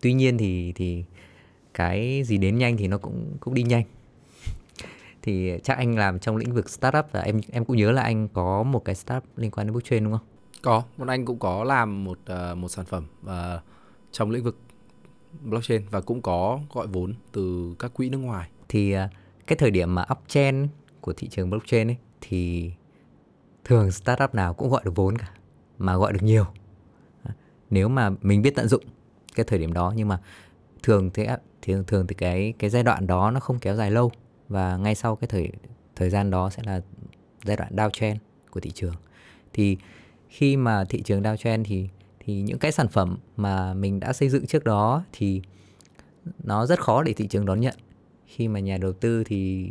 tuy nhiên thì thì cái gì đến nhanh thì nó cũng cũng đi nhanh thì chắc anh làm trong lĩnh vực startup và em em cũng nhớ là anh có một cái startup liên quan đến blockchain đúng không? Có, bọn anh cũng có làm một uh, một sản phẩm uh, trong lĩnh vực blockchain và cũng có gọi vốn từ các quỹ nước ngoài. Thì uh, cái thời điểm mà uptrend của thị trường blockchain ấy thì thường startup nào cũng gọi được vốn cả mà gọi được nhiều. Nếu mà mình biết tận dụng cái thời điểm đó nhưng mà thường thế thường thường thì cái cái giai đoạn đó nó không kéo dài lâu và ngay sau cái thời thời gian đó sẽ là giai đoạn downtrend của thị trường thì khi mà thị trường downtrend thì thì những cái sản phẩm mà mình đã xây dựng trước đó thì nó rất khó để thị trường đón nhận khi mà nhà đầu tư thì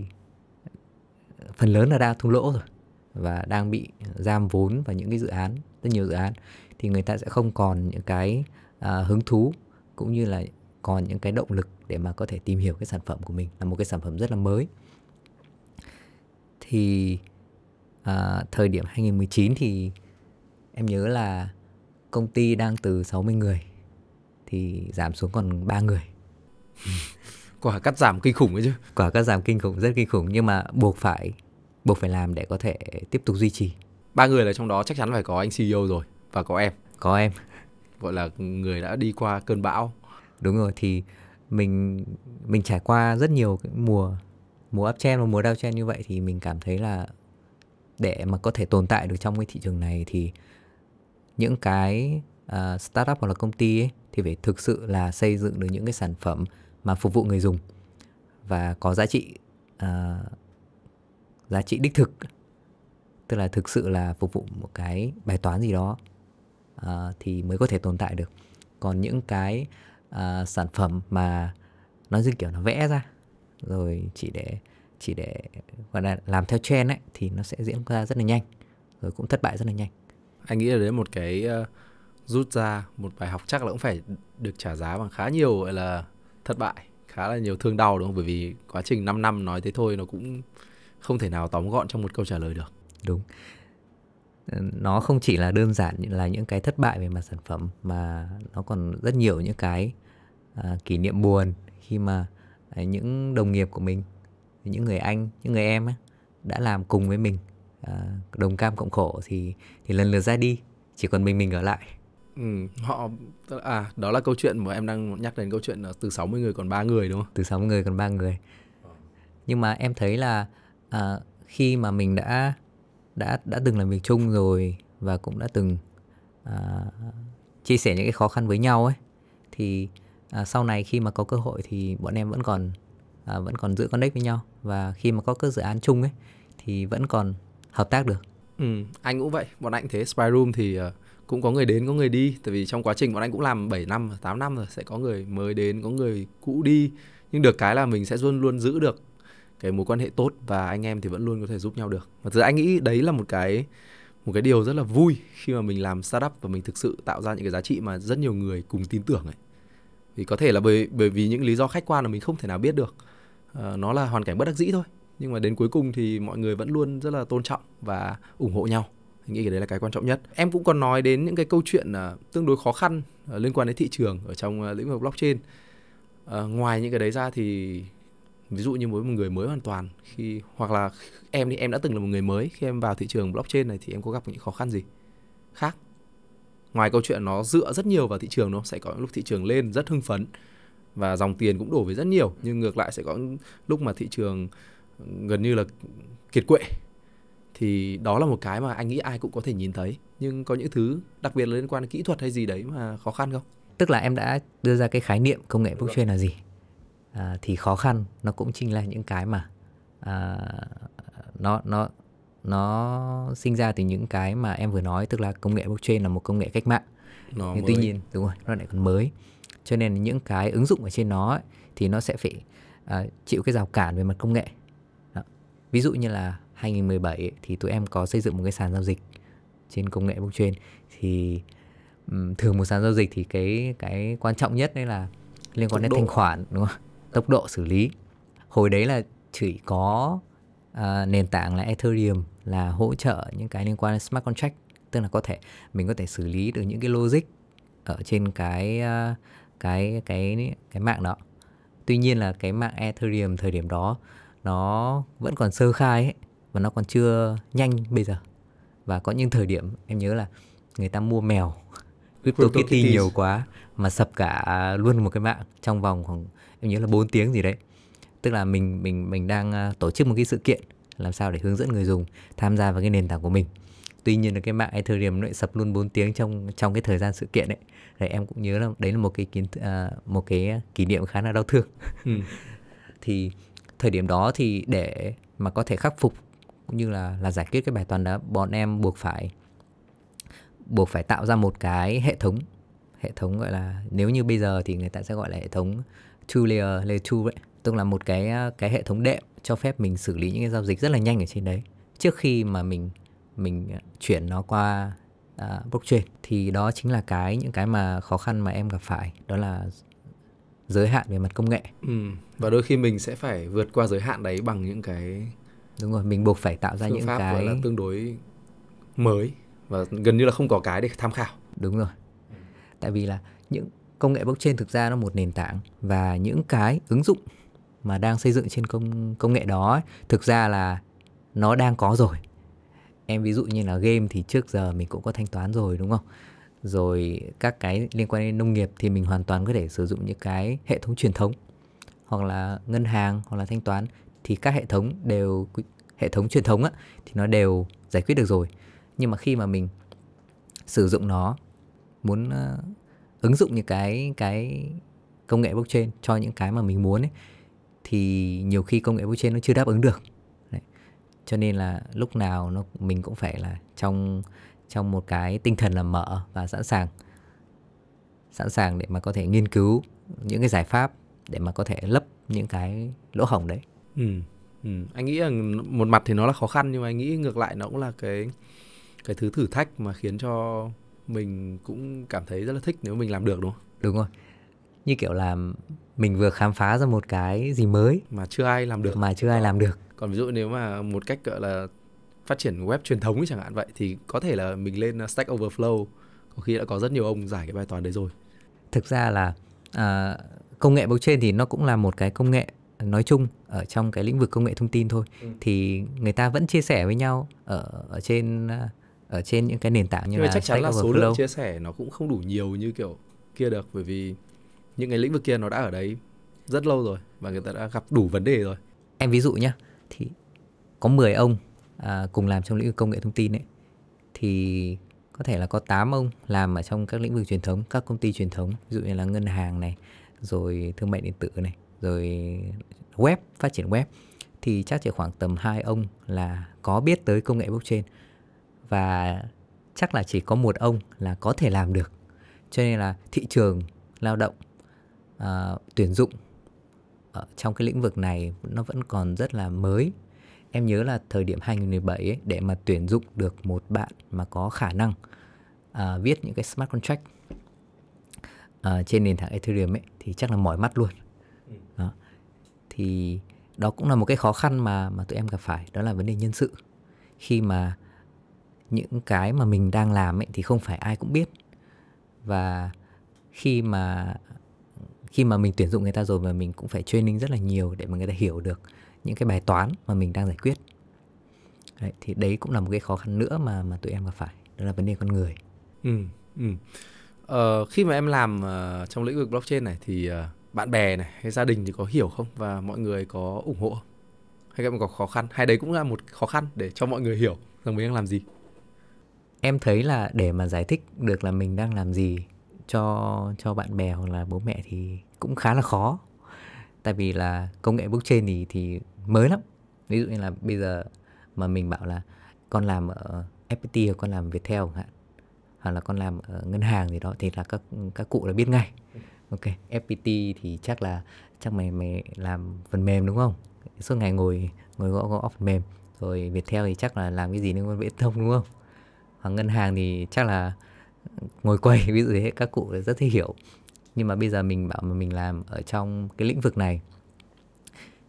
phần lớn là đang thua lỗ rồi và đang bị giam vốn vào những cái dự án rất nhiều dự án thì người ta sẽ không còn những cái à, hứng thú cũng như là còn những cái động lực để mà có thể tìm hiểu cái sản phẩm của mình là một cái sản phẩm rất là mới thì à, thời điểm 2019 thì em nhớ là công ty đang từ 60 người thì giảm xuống còn 3 người. Quả cắt giảm kinh khủng ấy chứ. Quả cắt giảm kinh khủng rất kinh khủng nhưng mà buộc phải buộc phải làm để có thể tiếp tục duy trì. Ba người là trong đó chắc chắn phải có anh CEO rồi và có em. Có em. Gọi là người đã đi qua cơn bão. Đúng rồi thì mình mình trải qua rất nhiều cái mùa mùa uptrend và mùa downtrend như vậy thì mình cảm thấy là để mà có thể tồn tại được trong cái thị trường này thì những cái uh, startup hoặc là công ty ấy, thì phải thực sự là xây dựng được những cái sản phẩm mà phục vụ người dùng và có giá trị uh, giá trị đích thực tức là thực sự là phục vụ một cái bài toán gì đó uh, thì mới có thể tồn tại được còn những cái uh, sản phẩm mà nó như kiểu nó vẽ ra rồi chỉ để chỉ để gọi là làm theo trend ấy thì nó sẽ diễn ra rất là nhanh rồi cũng thất bại rất là nhanh anh nghĩ là đấy một cái uh, rút ra một bài học chắc là cũng phải được trả giá bằng khá nhiều gọi là thất bại khá là nhiều thương đau đúng không bởi vì quá trình 5 năm nói thế thôi nó cũng không thể nào tóm gọn trong một câu trả lời được đúng ờ, nó không chỉ là đơn giản là những cái thất bại về mặt sản phẩm mà nó còn rất nhiều những cái à, kỷ niệm buồn khi mà à, những đồng nghiệp của mình những người anh những người em ấy, đã làm cùng với mình à, đồng cam cộng khổ thì thì lần lượt ra đi chỉ còn mình mình ở lại Ừ, họ à đó là câu chuyện mà em đang nhắc đến câu chuyện từ 60 người còn ba người đúng không? Từ 60 người còn ba người. Nhưng mà em thấy là à, khi mà mình đã đã đã từng làm việc chung rồi và cũng đã từng à, chia sẻ những cái khó khăn với nhau ấy thì à, sau này khi mà có cơ hội thì bọn em vẫn còn à, vẫn còn giữ connect với nhau và khi mà có các dự án chung ấy thì vẫn còn hợp tác được. Ừ, anh cũng vậy, bọn anh thế Spy Room thì à, cũng có người đến có người đi tại vì trong quá trình bọn anh cũng làm 7 năm 8 năm rồi sẽ có người mới đến có người cũ đi nhưng được cái là mình sẽ luôn luôn giữ được cái mối quan hệ tốt và anh em thì vẫn luôn có thể giúp nhau được và thực ra anh nghĩ đấy là một cái một cái điều rất là vui khi mà mình làm startup và mình thực sự tạo ra những cái giá trị mà rất nhiều người cùng tin tưởng ấy thì có thể là bởi bởi vì những lý do khách quan là mình không thể nào biết được à, nó là hoàn cảnh bất đắc dĩ thôi nhưng mà đến cuối cùng thì mọi người vẫn luôn rất là tôn trọng và ủng hộ nhau mình nghĩ cái đấy là cái quan trọng nhất em cũng còn nói đến những cái câu chuyện uh, tương đối khó khăn uh, liên quan đến thị trường ở trong uh, lĩnh vực blockchain uh, ngoài những cái đấy ra thì ví dụ như với một người mới hoàn toàn khi hoặc là em thì em đã từng là một người mới khi em vào thị trường blockchain này thì em có gặp những khó khăn gì khác ngoài câu chuyện nó dựa rất nhiều vào thị trường nó sẽ có những lúc thị trường lên rất hưng phấn và dòng tiền cũng đổ về rất nhiều nhưng ngược lại sẽ có lúc mà thị trường ừ, gần như là kiệt quệ thì đó là một cái mà anh nghĩ ai cũng có thể nhìn thấy nhưng có những thứ đặc biệt là liên quan đến kỹ thuật hay gì đấy mà khó khăn không tức là em đã đưa ra cái khái niệm công nghệ blockchain là gì à, thì khó khăn nó cũng chính là những cái mà à, nó nó nó sinh ra từ những cái mà em vừa nói tức là công nghệ blockchain là một công nghệ cách mạng nó nhưng mới. tuy nhiên đúng rồi nó lại còn mới cho nên những cái ứng dụng ở trên nó ấy, thì nó sẽ phải uh, chịu cái rào cản về mặt công nghệ Đó. ví dụ như là 2017 ấy, thì tụi em có xây dựng một cái sàn giao dịch trên công nghệ blockchain thì um, thường một sàn giao dịch thì cái cái quan trọng nhất đấy là liên quan đến thanh khoản đúng không tốc độ xử lý hồi đấy là chỉ có uh, nền tảng là Ethereum là hỗ trợ những cái liên quan đến smart contract tức là có thể mình có thể xử lý được những cái logic ở trên cái uh, cái cái cái mạng đó tuy nhiên là cái mạng Ethereum thời điểm đó nó vẫn còn sơ khai ấy, và nó còn chưa nhanh bây giờ và có những thời điểm em nhớ là người ta mua mèo crypto nhiều quá mà sập cả luôn một cái mạng trong vòng khoảng em nhớ là 4 tiếng gì đấy tức là mình mình mình đang à, tổ chức một cái sự kiện làm sao để hướng dẫn người dùng tham gia vào cái nền tảng của mình tuy nhiên là cái mạng Ethereum nó lại sập luôn 4 tiếng trong trong cái thời gian sự kiện ấy thì em cũng nhớ là đấy là một cái kiến à, một cái kỷ niệm khá là đau thương ừ. thì thời điểm đó thì để mà có thể khắc phục cũng như là là giải quyết cái bài toán đó bọn em buộc phải buộc phải tạo ra một cái hệ thống hệ thống gọi là nếu như bây giờ thì người ta sẽ gọi là hệ thống two layer layer two ấy tức là một cái cái hệ thống đệm cho phép mình xử lý những cái giao dịch rất là nhanh ở trên đấy trước khi mà mình mình à, chuyển nó qua uh, blockchain thì đó chính là cái những cái mà khó khăn mà em gặp phải đó là giới hạn về mặt công nghệ ừ. và đôi khi mình sẽ phải vượt qua giới hạn đấy bằng những cái đúng rồi mình buộc phải tạo ra những pháp cái là tương đối mới và gần như là không có cái để tham khảo đúng rồi tại vì là những công nghệ blockchain thực ra nó một nền tảng và những cái ứng dụng mà đang xây dựng trên công công nghệ đó ấy, thực ra là nó đang có rồi em ví dụ như là game thì trước giờ mình cũng có thanh toán rồi đúng không rồi các cái liên quan đến nông nghiệp thì mình hoàn toàn có thể sử dụng những cái hệ thống truyền thống hoặc là ngân hàng hoặc là thanh toán thì các hệ thống đều hệ thống truyền thống á, thì nó đều giải quyết được rồi nhưng mà khi mà mình sử dụng nó muốn uh, ứng dụng những cái cái công nghệ blockchain cho những cái mà mình muốn ấy thì nhiều khi công nghệ blockchain nó chưa đáp ứng được Đấy. cho nên là lúc nào nó mình cũng phải là trong trong một cái tinh thần là mở và sẵn sàng sẵn sàng để mà có thể nghiên cứu những cái giải pháp để mà có thể lấp những cái lỗ hổng đấy ừ. Ừ. anh nghĩ rằng một mặt thì nó là khó khăn nhưng mà anh nghĩ ngược lại nó cũng là cái cái thứ thử thách mà khiến cho mình cũng cảm thấy rất là thích nếu mình làm được đúng không đúng rồi như kiểu là mình vừa khám phá ra một cái gì mới mà chưa ai làm được mà chưa ai làm được còn ví dụ nếu mà một cách gọi là phát triển web truyền thống chẳng hạn vậy thì có thể là mình lên uh, Stack Overflow có khi đã có rất nhiều ông giải cái bài toán đấy rồi thực ra là à, công nghệ blockchain thì nó cũng là một cái công nghệ nói chung ở trong cái lĩnh vực công nghệ thông tin thôi ừ. thì người ta vẫn chia sẻ với nhau ở ở trên à, ở trên những cái nền tảng như Nhưng là chắc chắn là số lượng chia sẻ nó cũng không đủ nhiều như kiểu kia được bởi vì những cái lĩnh vực kia nó đã ở đấy rất lâu rồi và người ta đã gặp đủ vấn đề rồi em ví dụ nhá thì có 10 ông à, cùng làm trong lĩnh vực công nghệ thông tin ấy thì có thể là có 8 ông làm ở trong các lĩnh vực truyền thống các công ty truyền thống ví dụ như là ngân hàng này rồi thương mại điện tử này rồi web phát triển web thì chắc chỉ khoảng tầm hai ông là có biết tới công nghệ blockchain và chắc là chỉ có một ông là có thể làm được cho nên là thị trường lao động Ờ, tuyển dụng ở trong cái lĩnh vực này nó vẫn còn rất là mới em nhớ là thời điểm 2017 ấy, để mà tuyển dụng được một bạn mà có khả năng uh, viết những cái smart contract uh, trên nền tảng Ethereum ấy thì chắc là mỏi mắt luôn đó. thì đó cũng là một cái khó khăn mà mà tụi em gặp phải đó là vấn đề nhân sự khi mà những cái mà mình đang làm ấy thì không phải ai cũng biết và khi mà khi mà mình tuyển dụng người ta rồi mà mình cũng phải training rất là nhiều để mà người ta hiểu được những cái bài toán mà mình đang giải quyết đấy, thì đấy cũng là một cái khó khăn nữa mà mà tụi em gặp phải đó là vấn đề con người ừ ừ ờ, khi mà em làm uh, trong lĩnh vực blockchain này thì uh, bạn bè này hay gia đình thì có hiểu không và mọi người có ủng hộ không? hay gặp có khó khăn hay đấy cũng là một khó khăn để cho mọi người hiểu rằng mình đang làm gì em thấy là để mà giải thích được là mình đang làm gì cho cho bạn bè hoặc là bố mẹ thì cũng khá là khó tại vì là công nghệ blockchain thì thì mới lắm ví dụ như là bây giờ mà mình bảo là con làm ở FPT hoặc con làm Viettel hạn hoặc là con làm ở ngân hàng gì đó thì là các các cụ là biết ngay ok FPT thì chắc là chắc mày mày làm phần mềm đúng không suốt ngày ngồi ngồi gõ gõ phần mềm rồi Viettel thì chắc là làm cái gì liên quan viễn thông đúng không hoặc ngân hàng thì chắc là ngồi quay ví dụ thế các cụ rất thích hiểu nhưng mà bây giờ mình bảo mà mình làm ở trong cái lĩnh vực này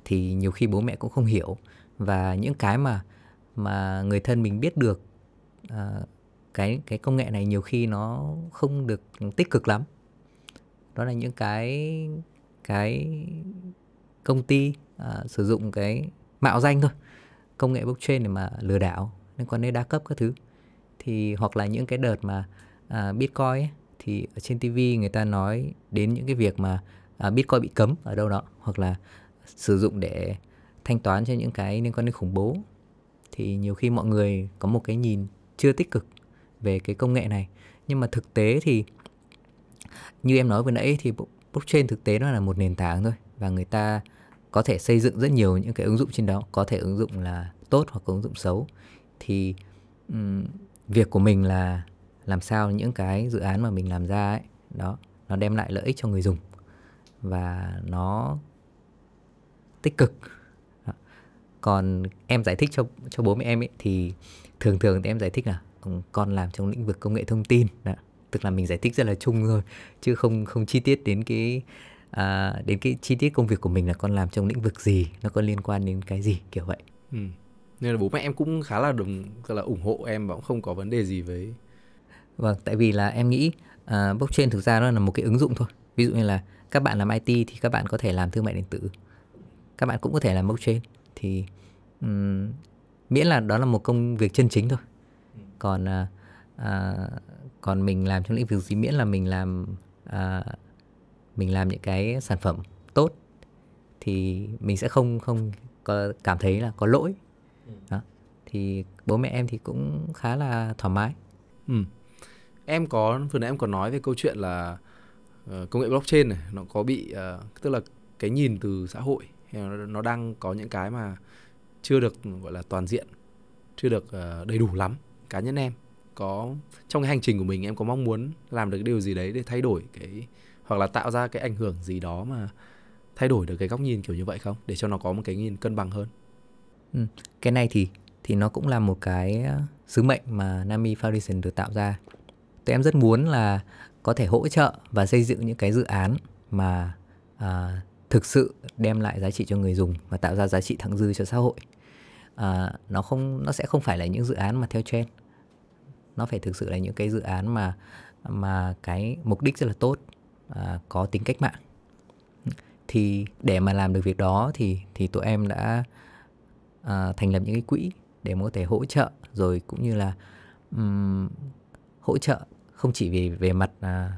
thì nhiều khi bố mẹ cũng không hiểu và những cái mà mà người thân mình biết được à, cái cái công nghệ này nhiều khi nó không được tích cực lắm đó là những cái cái công ty à, sử dụng cái mạo danh thôi công nghệ blockchain để mà lừa đảo liên quan đến đa cấp các thứ thì hoặc là những cái đợt mà à, Bitcoin ấy, thì ở trên TV người ta nói đến những cái việc mà à, Bitcoin bị cấm ở đâu đó hoặc là sử dụng để thanh toán cho những cái liên quan đến khủng bố thì nhiều khi mọi người có một cái nhìn chưa tích cực về cái công nghệ này nhưng mà thực tế thì như em nói vừa nãy thì blockchain thực tế nó là một nền tảng thôi và người ta có thể xây dựng rất nhiều những cái ứng dụng trên đó có thể ứng dụng là tốt hoặc ứng dụng xấu thì um, việc của mình là làm sao những cái dự án mà mình làm ra ấy đó nó đem lại lợi ích cho người dùng và nó tích cực còn em giải thích cho cho bố mẹ em ấy thì thường thường thì em giải thích là ừ, con làm trong lĩnh vực công nghệ thông tin đó. tức là mình giải thích rất là chung thôi chứ không không chi tiết đến cái à, đến cái chi tiết công việc của mình là con làm trong lĩnh vực gì nó có liên quan đến cái gì kiểu vậy ừ. nên là bố mẹ em cũng khá là đồng là ủng hộ em và cũng không có vấn đề gì với Vâng, tại vì là em nghĩ uh, blockchain thực ra nó là một cái ứng dụng thôi. Ví dụ như là các bạn làm IT thì các bạn có thể làm thương mại điện tử. Các bạn cũng có thể làm blockchain thì um, miễn là đó là một công việc chân chính thôi. Còn uh, uh, còn mình làm trong lĩnh vực gì miễn là mình làm uh, mình làm những cái sản phẩm tốt thì mình sẽ không không có cảm thấy là có lỗi. Ừ. Đó. Thì bố mẹ em thì cũng khá là thoải mái. Ừ em có vừa nãy em còn nói về câu chuyện là uh, công nghệ blockchain này nó có bị uh, tức là cái nhìn từ xã hội nó đang có những cái mà chưa được gọi là toàn diện chưa được uh, đầy đủ lắm cá nhân em có trong cái hành trình của mình em có mong muốn làm được cái điều gì đấy để thay đổi cái hoặc là tạo ra cái ảnh hưởng gì đó mà thay đổi được cái góc nhìn kiểu như vậy không để cho nó có một cái nhìn cân bằng hơn ừ. cái này thì thì nó cũng là một cái sứ mệnh mà Nami Foundation được tạo ra tụi em rất muốn là có thể hỗ trợ và xây dựng những cái dự án mà à, thực sự đem lại giá trị cho người dùng và tạo ra giá trị thẳng dư cho xã hội à, nó không nó sẽ không phải là những dự án mà theo trend nó phải thực sự là những cái dự án mà mà cái mục đích rất là tốt à, có tính cách mạng thì để mà làm được việc đó thì thì tụi em đã à, thành lập những cái quỹ để có thể hỗ trợ rồi cũng như là um, hỗ trợ không chỉ về về mặt à,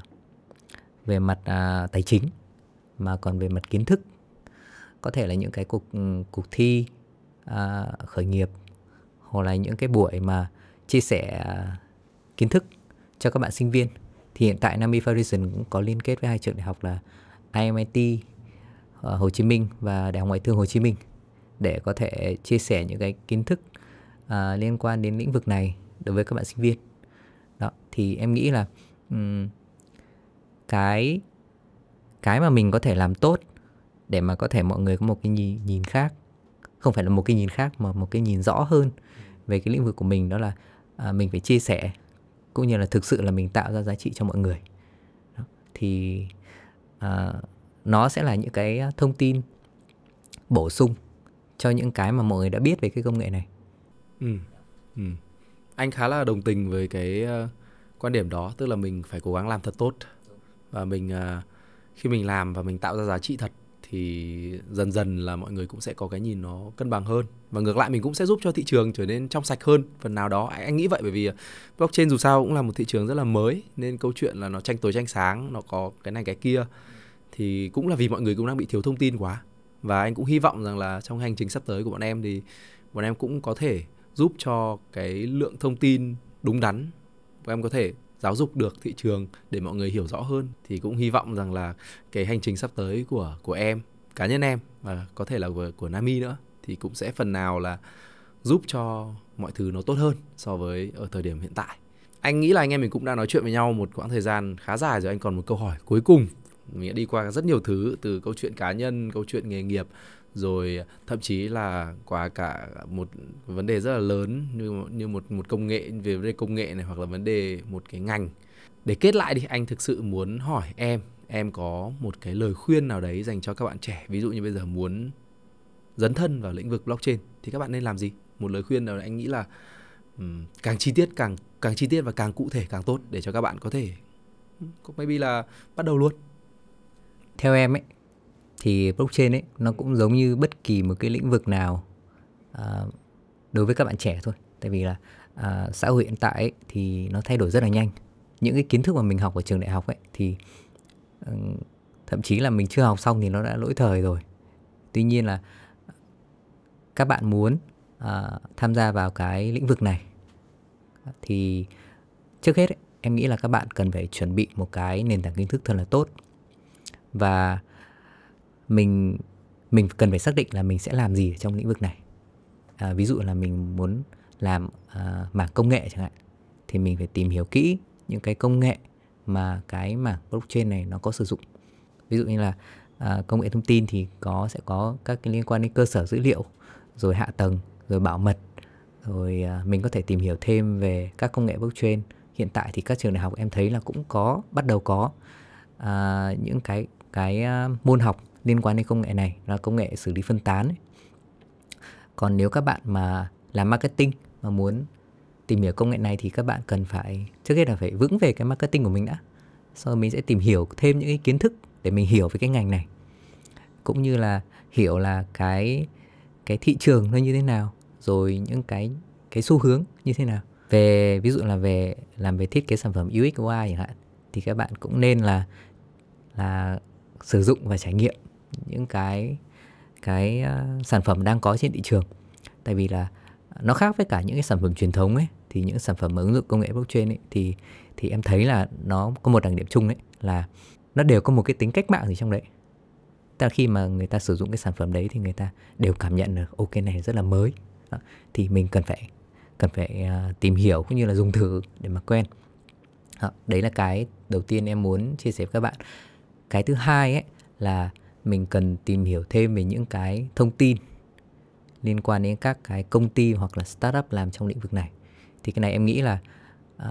về mặt à, tài chính mà còn về mặt kiến thức có thể là những cái cuộc ừ, cuộc thi à, khởi nghiệp hoặc là những cái buổi mà chia sẻ à, kiến thức cho các bạn sinh viên thì hiện tại Nam Foundation cũng có liên kết với hai trường đại học là IMIT ở ờ, Hồ Chí Minh và Đại học Ngoại thương Hồ Chí Minh để có thể chia sẻ những cái kiến thức à, liên quan đến lĩnh vực này đối với các bạn sinh viên đó thì em nghĩ là um, cái cái mà mình có thể làm tốt để mà có thể mọi người có một cái nhìn, nhìn khác không phải là một cái nhìn khác mà một cái nhìn rõ hơn về cái lĩnh vực của mình đó là à, mình phải chia sẻ cũng như là thực sự là mình tạo ra giá trị cho mọi người đó. thì à, nó sẽ là những cái thông tin bổ sung cho những cái mà mọi người đã biết về cái công nghệ này ừ ừ anh khá là đồng tình với cái ờ, quan điểm đó tức là mình phải cố gắng làm thật tốt và mình ờ, khi mình làm và mình tạo ra giá trị thật thì dần dần là mọi người cũng sẽ có cái nhìn nó cân bằng hơn và ngược lại mình cũng sẽ giúp cho thị trường trở nên trong sạch hơn phần nào đó anh nghĩ vậy bởi vì ờ, blockchain dù sao cũng là một thị trường rất là mới nên câu chuyện là nó tranh tối tranh sáng nó có cái này cái kia thì cũng là vì mọi người cũng đang bị thiếu thông tin quá và anh cũng hy vọng rằng là trong hành trình sắp tới của bọn em thì bọn em cũng có thể giúp cho cái lượng thông tin đúng đắn và em có thể giáo dục được thị trường để mọi người hiểu rõ hơn thì cũng hy vọng rằng là cái hành trình sắp tới của của em cá nhân em và có thể là của, của Nami nữa thì cũng sẽ phần nào là giúp cho mọi thứ nó tốt hơn so với ở thời điểm hiện tại anh nghĩ là anh em mình cũng đã nói chuyện với nhau một quãng thời gian khá dài rồi anh còn một câu hỏi cuối cùng mình đã đi qua rất nhiều thứ từ câu chuyện cá nhân câu chuyện nghề nghiệp rồi thậm chí là qua cả một vấn đề rất là lớn như như một một công nghệ về vấn đề công nghệ này hoặc là vấn đề một cái ngành để kết lại đi anh thực sự muốn hỏi em em có một cái lời khuyên nào đấy dành cho các bạn trẻ ví dụ như bây giờ muốn dấn thân vào lĩnh vực blockchain thì các bạn nên làm gì một lời khuyên nào anh nghĩ là um, càng chi tiết càng càng chi tiết và càng cụ thể càng tốt để cho các bạn có thể maybe là bắt đầu luôn theo em ấy thì blockchain ấy nó cũng giống như bất kỳ một cái lĩnh vực nào à, đối với các bạn trẻ thôi tại vì là à, xã hội hiện tại ấy, thì nó thay đổi rất là nhanh những cái kiến thức mà mình học ở trường đại học ấy thì ừ, thậm chí là mình chưa học xong thì nó đã lỗi thời rồi tuy nhiên là các bạn muốn à, tham gia vào cái lĩnh vực này thì trước hết ấy, em nghĩ là các bạn cần phải chuẩn bị một cái nền tảng kiến thức thật là tốt và mình mình cần phải xác định là mình sẽ làm gì trong lĩnh vực này à, ví dụ là mình muốn làm à, mảng công nghệ chẳng hạn thì mình phải tìm hiểu kỹ những cái công nghệ mà cái mảng blockchain này nó có sử dụng ví dụ như là à, công nghệ thông tin thì có sẽ có các cái liên quan đến cơ sở dữ liệu rồi hạ tầng rồi bảo mật rồi à, mình có thể tìm hiểu thêm về các công nghệ blockchain hiện tại thì các trường đại học em thấy là cũng có bắt đầu có à, những cái cái à, môn học liên quan đến công nghệ này là công nghệ xử lý phân tán ấy. còn nếu các bạn mà làm marketing mà muốn tìm hiểu công nghệ này thì các bạn cần phải trước hết là phải vững về cái marketing của mình đã sau mình sẽ tìm hiểu thêm những cái kiến thức để mình hiểu về cái ngành này cũng như là hiểu là cái cái thị trường nó như thế nào rồi những cái cái xu hướng như thế nào về ví dụ là về làm về thiết kế sản phẩm UX UI chẳng hạn thì các bạn cũng nên là là sử dụng và trải nghiệm những cái cái uh, sản phẩm đang có trên thị trường tại vì là nó khác với cả những cái sản phẩm truyền thống ấy thì những sản phẩm ứng dụng công nghệ blockchain ấy thì thì em thấy là nó có một đặc điểm chung đấy là nó đều có một cái tính cách mạng gì trong đấy Ta khi mà người ta sử dụng cái sản phẩm đấy thì người ta đều cảm nhận được ok này rất là mới đó. thì mình cần phải cần phải uh, tìm hiểu cũng như là dùng thử để mà quen đó. đấy là cái đầu tiên em muốn chia sẻ với các bạn cái thứ hai ấy là mình cần tìm hiểu thêm về những cái thông tin liên quan đến các cái công ty hoặc là startup làm trong lĩnh vực này thì cái này em nghĩ là uh,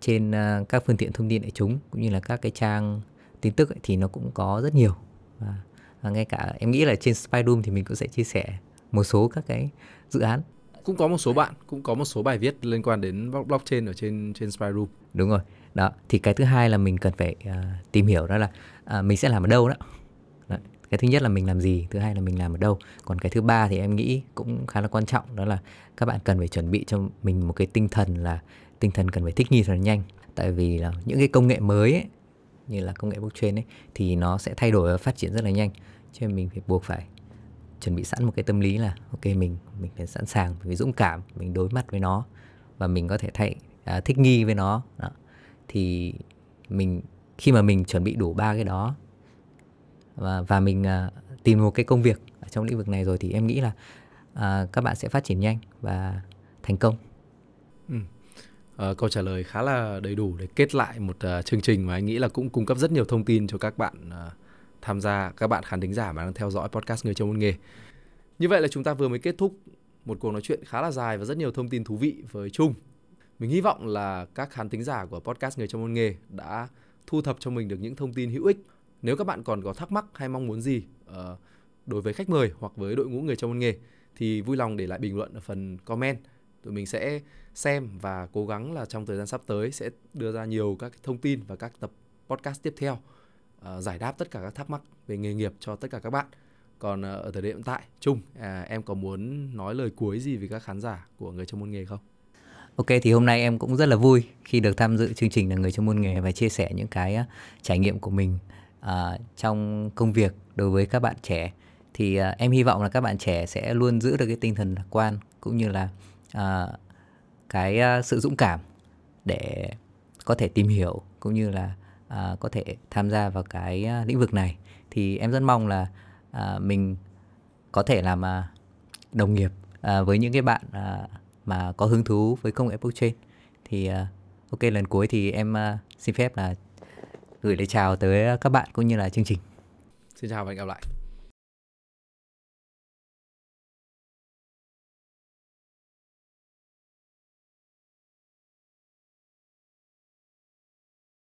trên uh, các phương tiện thông tin đại chúng cũng như là các cái trang tin tức ấy, thì nó cũng có rất nhiều và, và ngay cả em nghĩ là trên Spyroom thì mình cũng sẽ chia sẻ một số các cái dự án cũng có một số bạn cũng có một số bài viết liên quan đến blockchain ở trên trên Spyroom đúng rồi đó thì cái thứ hai là mình cần phải uh, tìm hiểu đó là uh, mình sẽ làm ở đâu đó cái thứ nhất là mình làm gì thứ hai là mình làm ở đâu còn cái thứ ba thì em nghĩ cũng khá là quan trọng đó là các bạn cần phải chuẩn bị cho mình một cái tinh thần là tinh thần cần phải thích nghi thật là nhanh tại vì là những cái công nghệ mới ấy, như là công nghệ blockchain ấy thì nó sẽ thay đổi và phát triển rất là nhanh cho nên mình phải buộc phải chuẩn bị sẵn một cái tâm lý là ok mình mình phải sẵn sàng mình phải dũng cảm mình đối mặt với nó và mình có thể thay à, thích nghi với nó đó. thì mình khi mà mình chuẩn bị đủ ba cái đó và, và mình à, tìm một cái công việc ở trong lĩnh vực này rồi thì em nghĩ là à, các bạn sẽ phát triển nhanh và thành công ừ. à, câu trả lời khá là đầy đủ để kết lại một uh, chương trình mà anh nghĩ là cũng cung cấp rất nhiều thông tin cho các bạn uh, tham gia các bạn khán thính giả mà đang theo dõi podcast người trong môn nghề như vậy là chúng ta vừa mới kết thúc một cuộc nói chuyện khá là dài và rất nhiều thông tin thú vị với Trung. Mình hy vọng là các khán thính giả của podcast Người trong môn nghề đã thu thập cho mình được những thông tin hữu ích nếu các bạn còn có thắc mắc hay mong muốn gì uh, đối với khách mời hoặc với đội ngũ người trong môn nghề thì vui lòng để lại bình luận ở phần comment. Tụi mình sẽ xem và cố gắng là trong thời gian sắp tới sẽ đưa ra nhiều các thông tin và các tập podcast tiếp theo uh, giải đáp tất cả các thắc mắc về nghề nghiệp cho tất cả các bạn. Còn uh, ở thời điểm hiện tại, Chung à, em có muốn nói lời cuối gì với các khán giả của người trong môn nghề không? Ok thì hôm nay em cũng rất là vui khi được tham dự chương trình là người trong môn nghề và chia sẻ những cái trải nghiệm của mình uh, trong công việc đối với các bạn trẻ thì uh, em hy vọng là các bạn trẻ sẽ luôn giữ được cái tinh thần lạc quan cũng như là uh, cái uh, sự dũng cảm để có thể tìm hiểu cũng như là uh, có thể tham gia vào cái uh, lĩnh vực này thì em rất mong là uh, mình có thể làm uh, đồng nghiệp uh, với những cái bạn uh, mà có hứng thú với công nghệ blockchain thì uh, ok lần cuối thì em uh, xin phép là gửi lời chào tới các bạn cũng như là chương trình. Xin chào và hẹn gặp lại.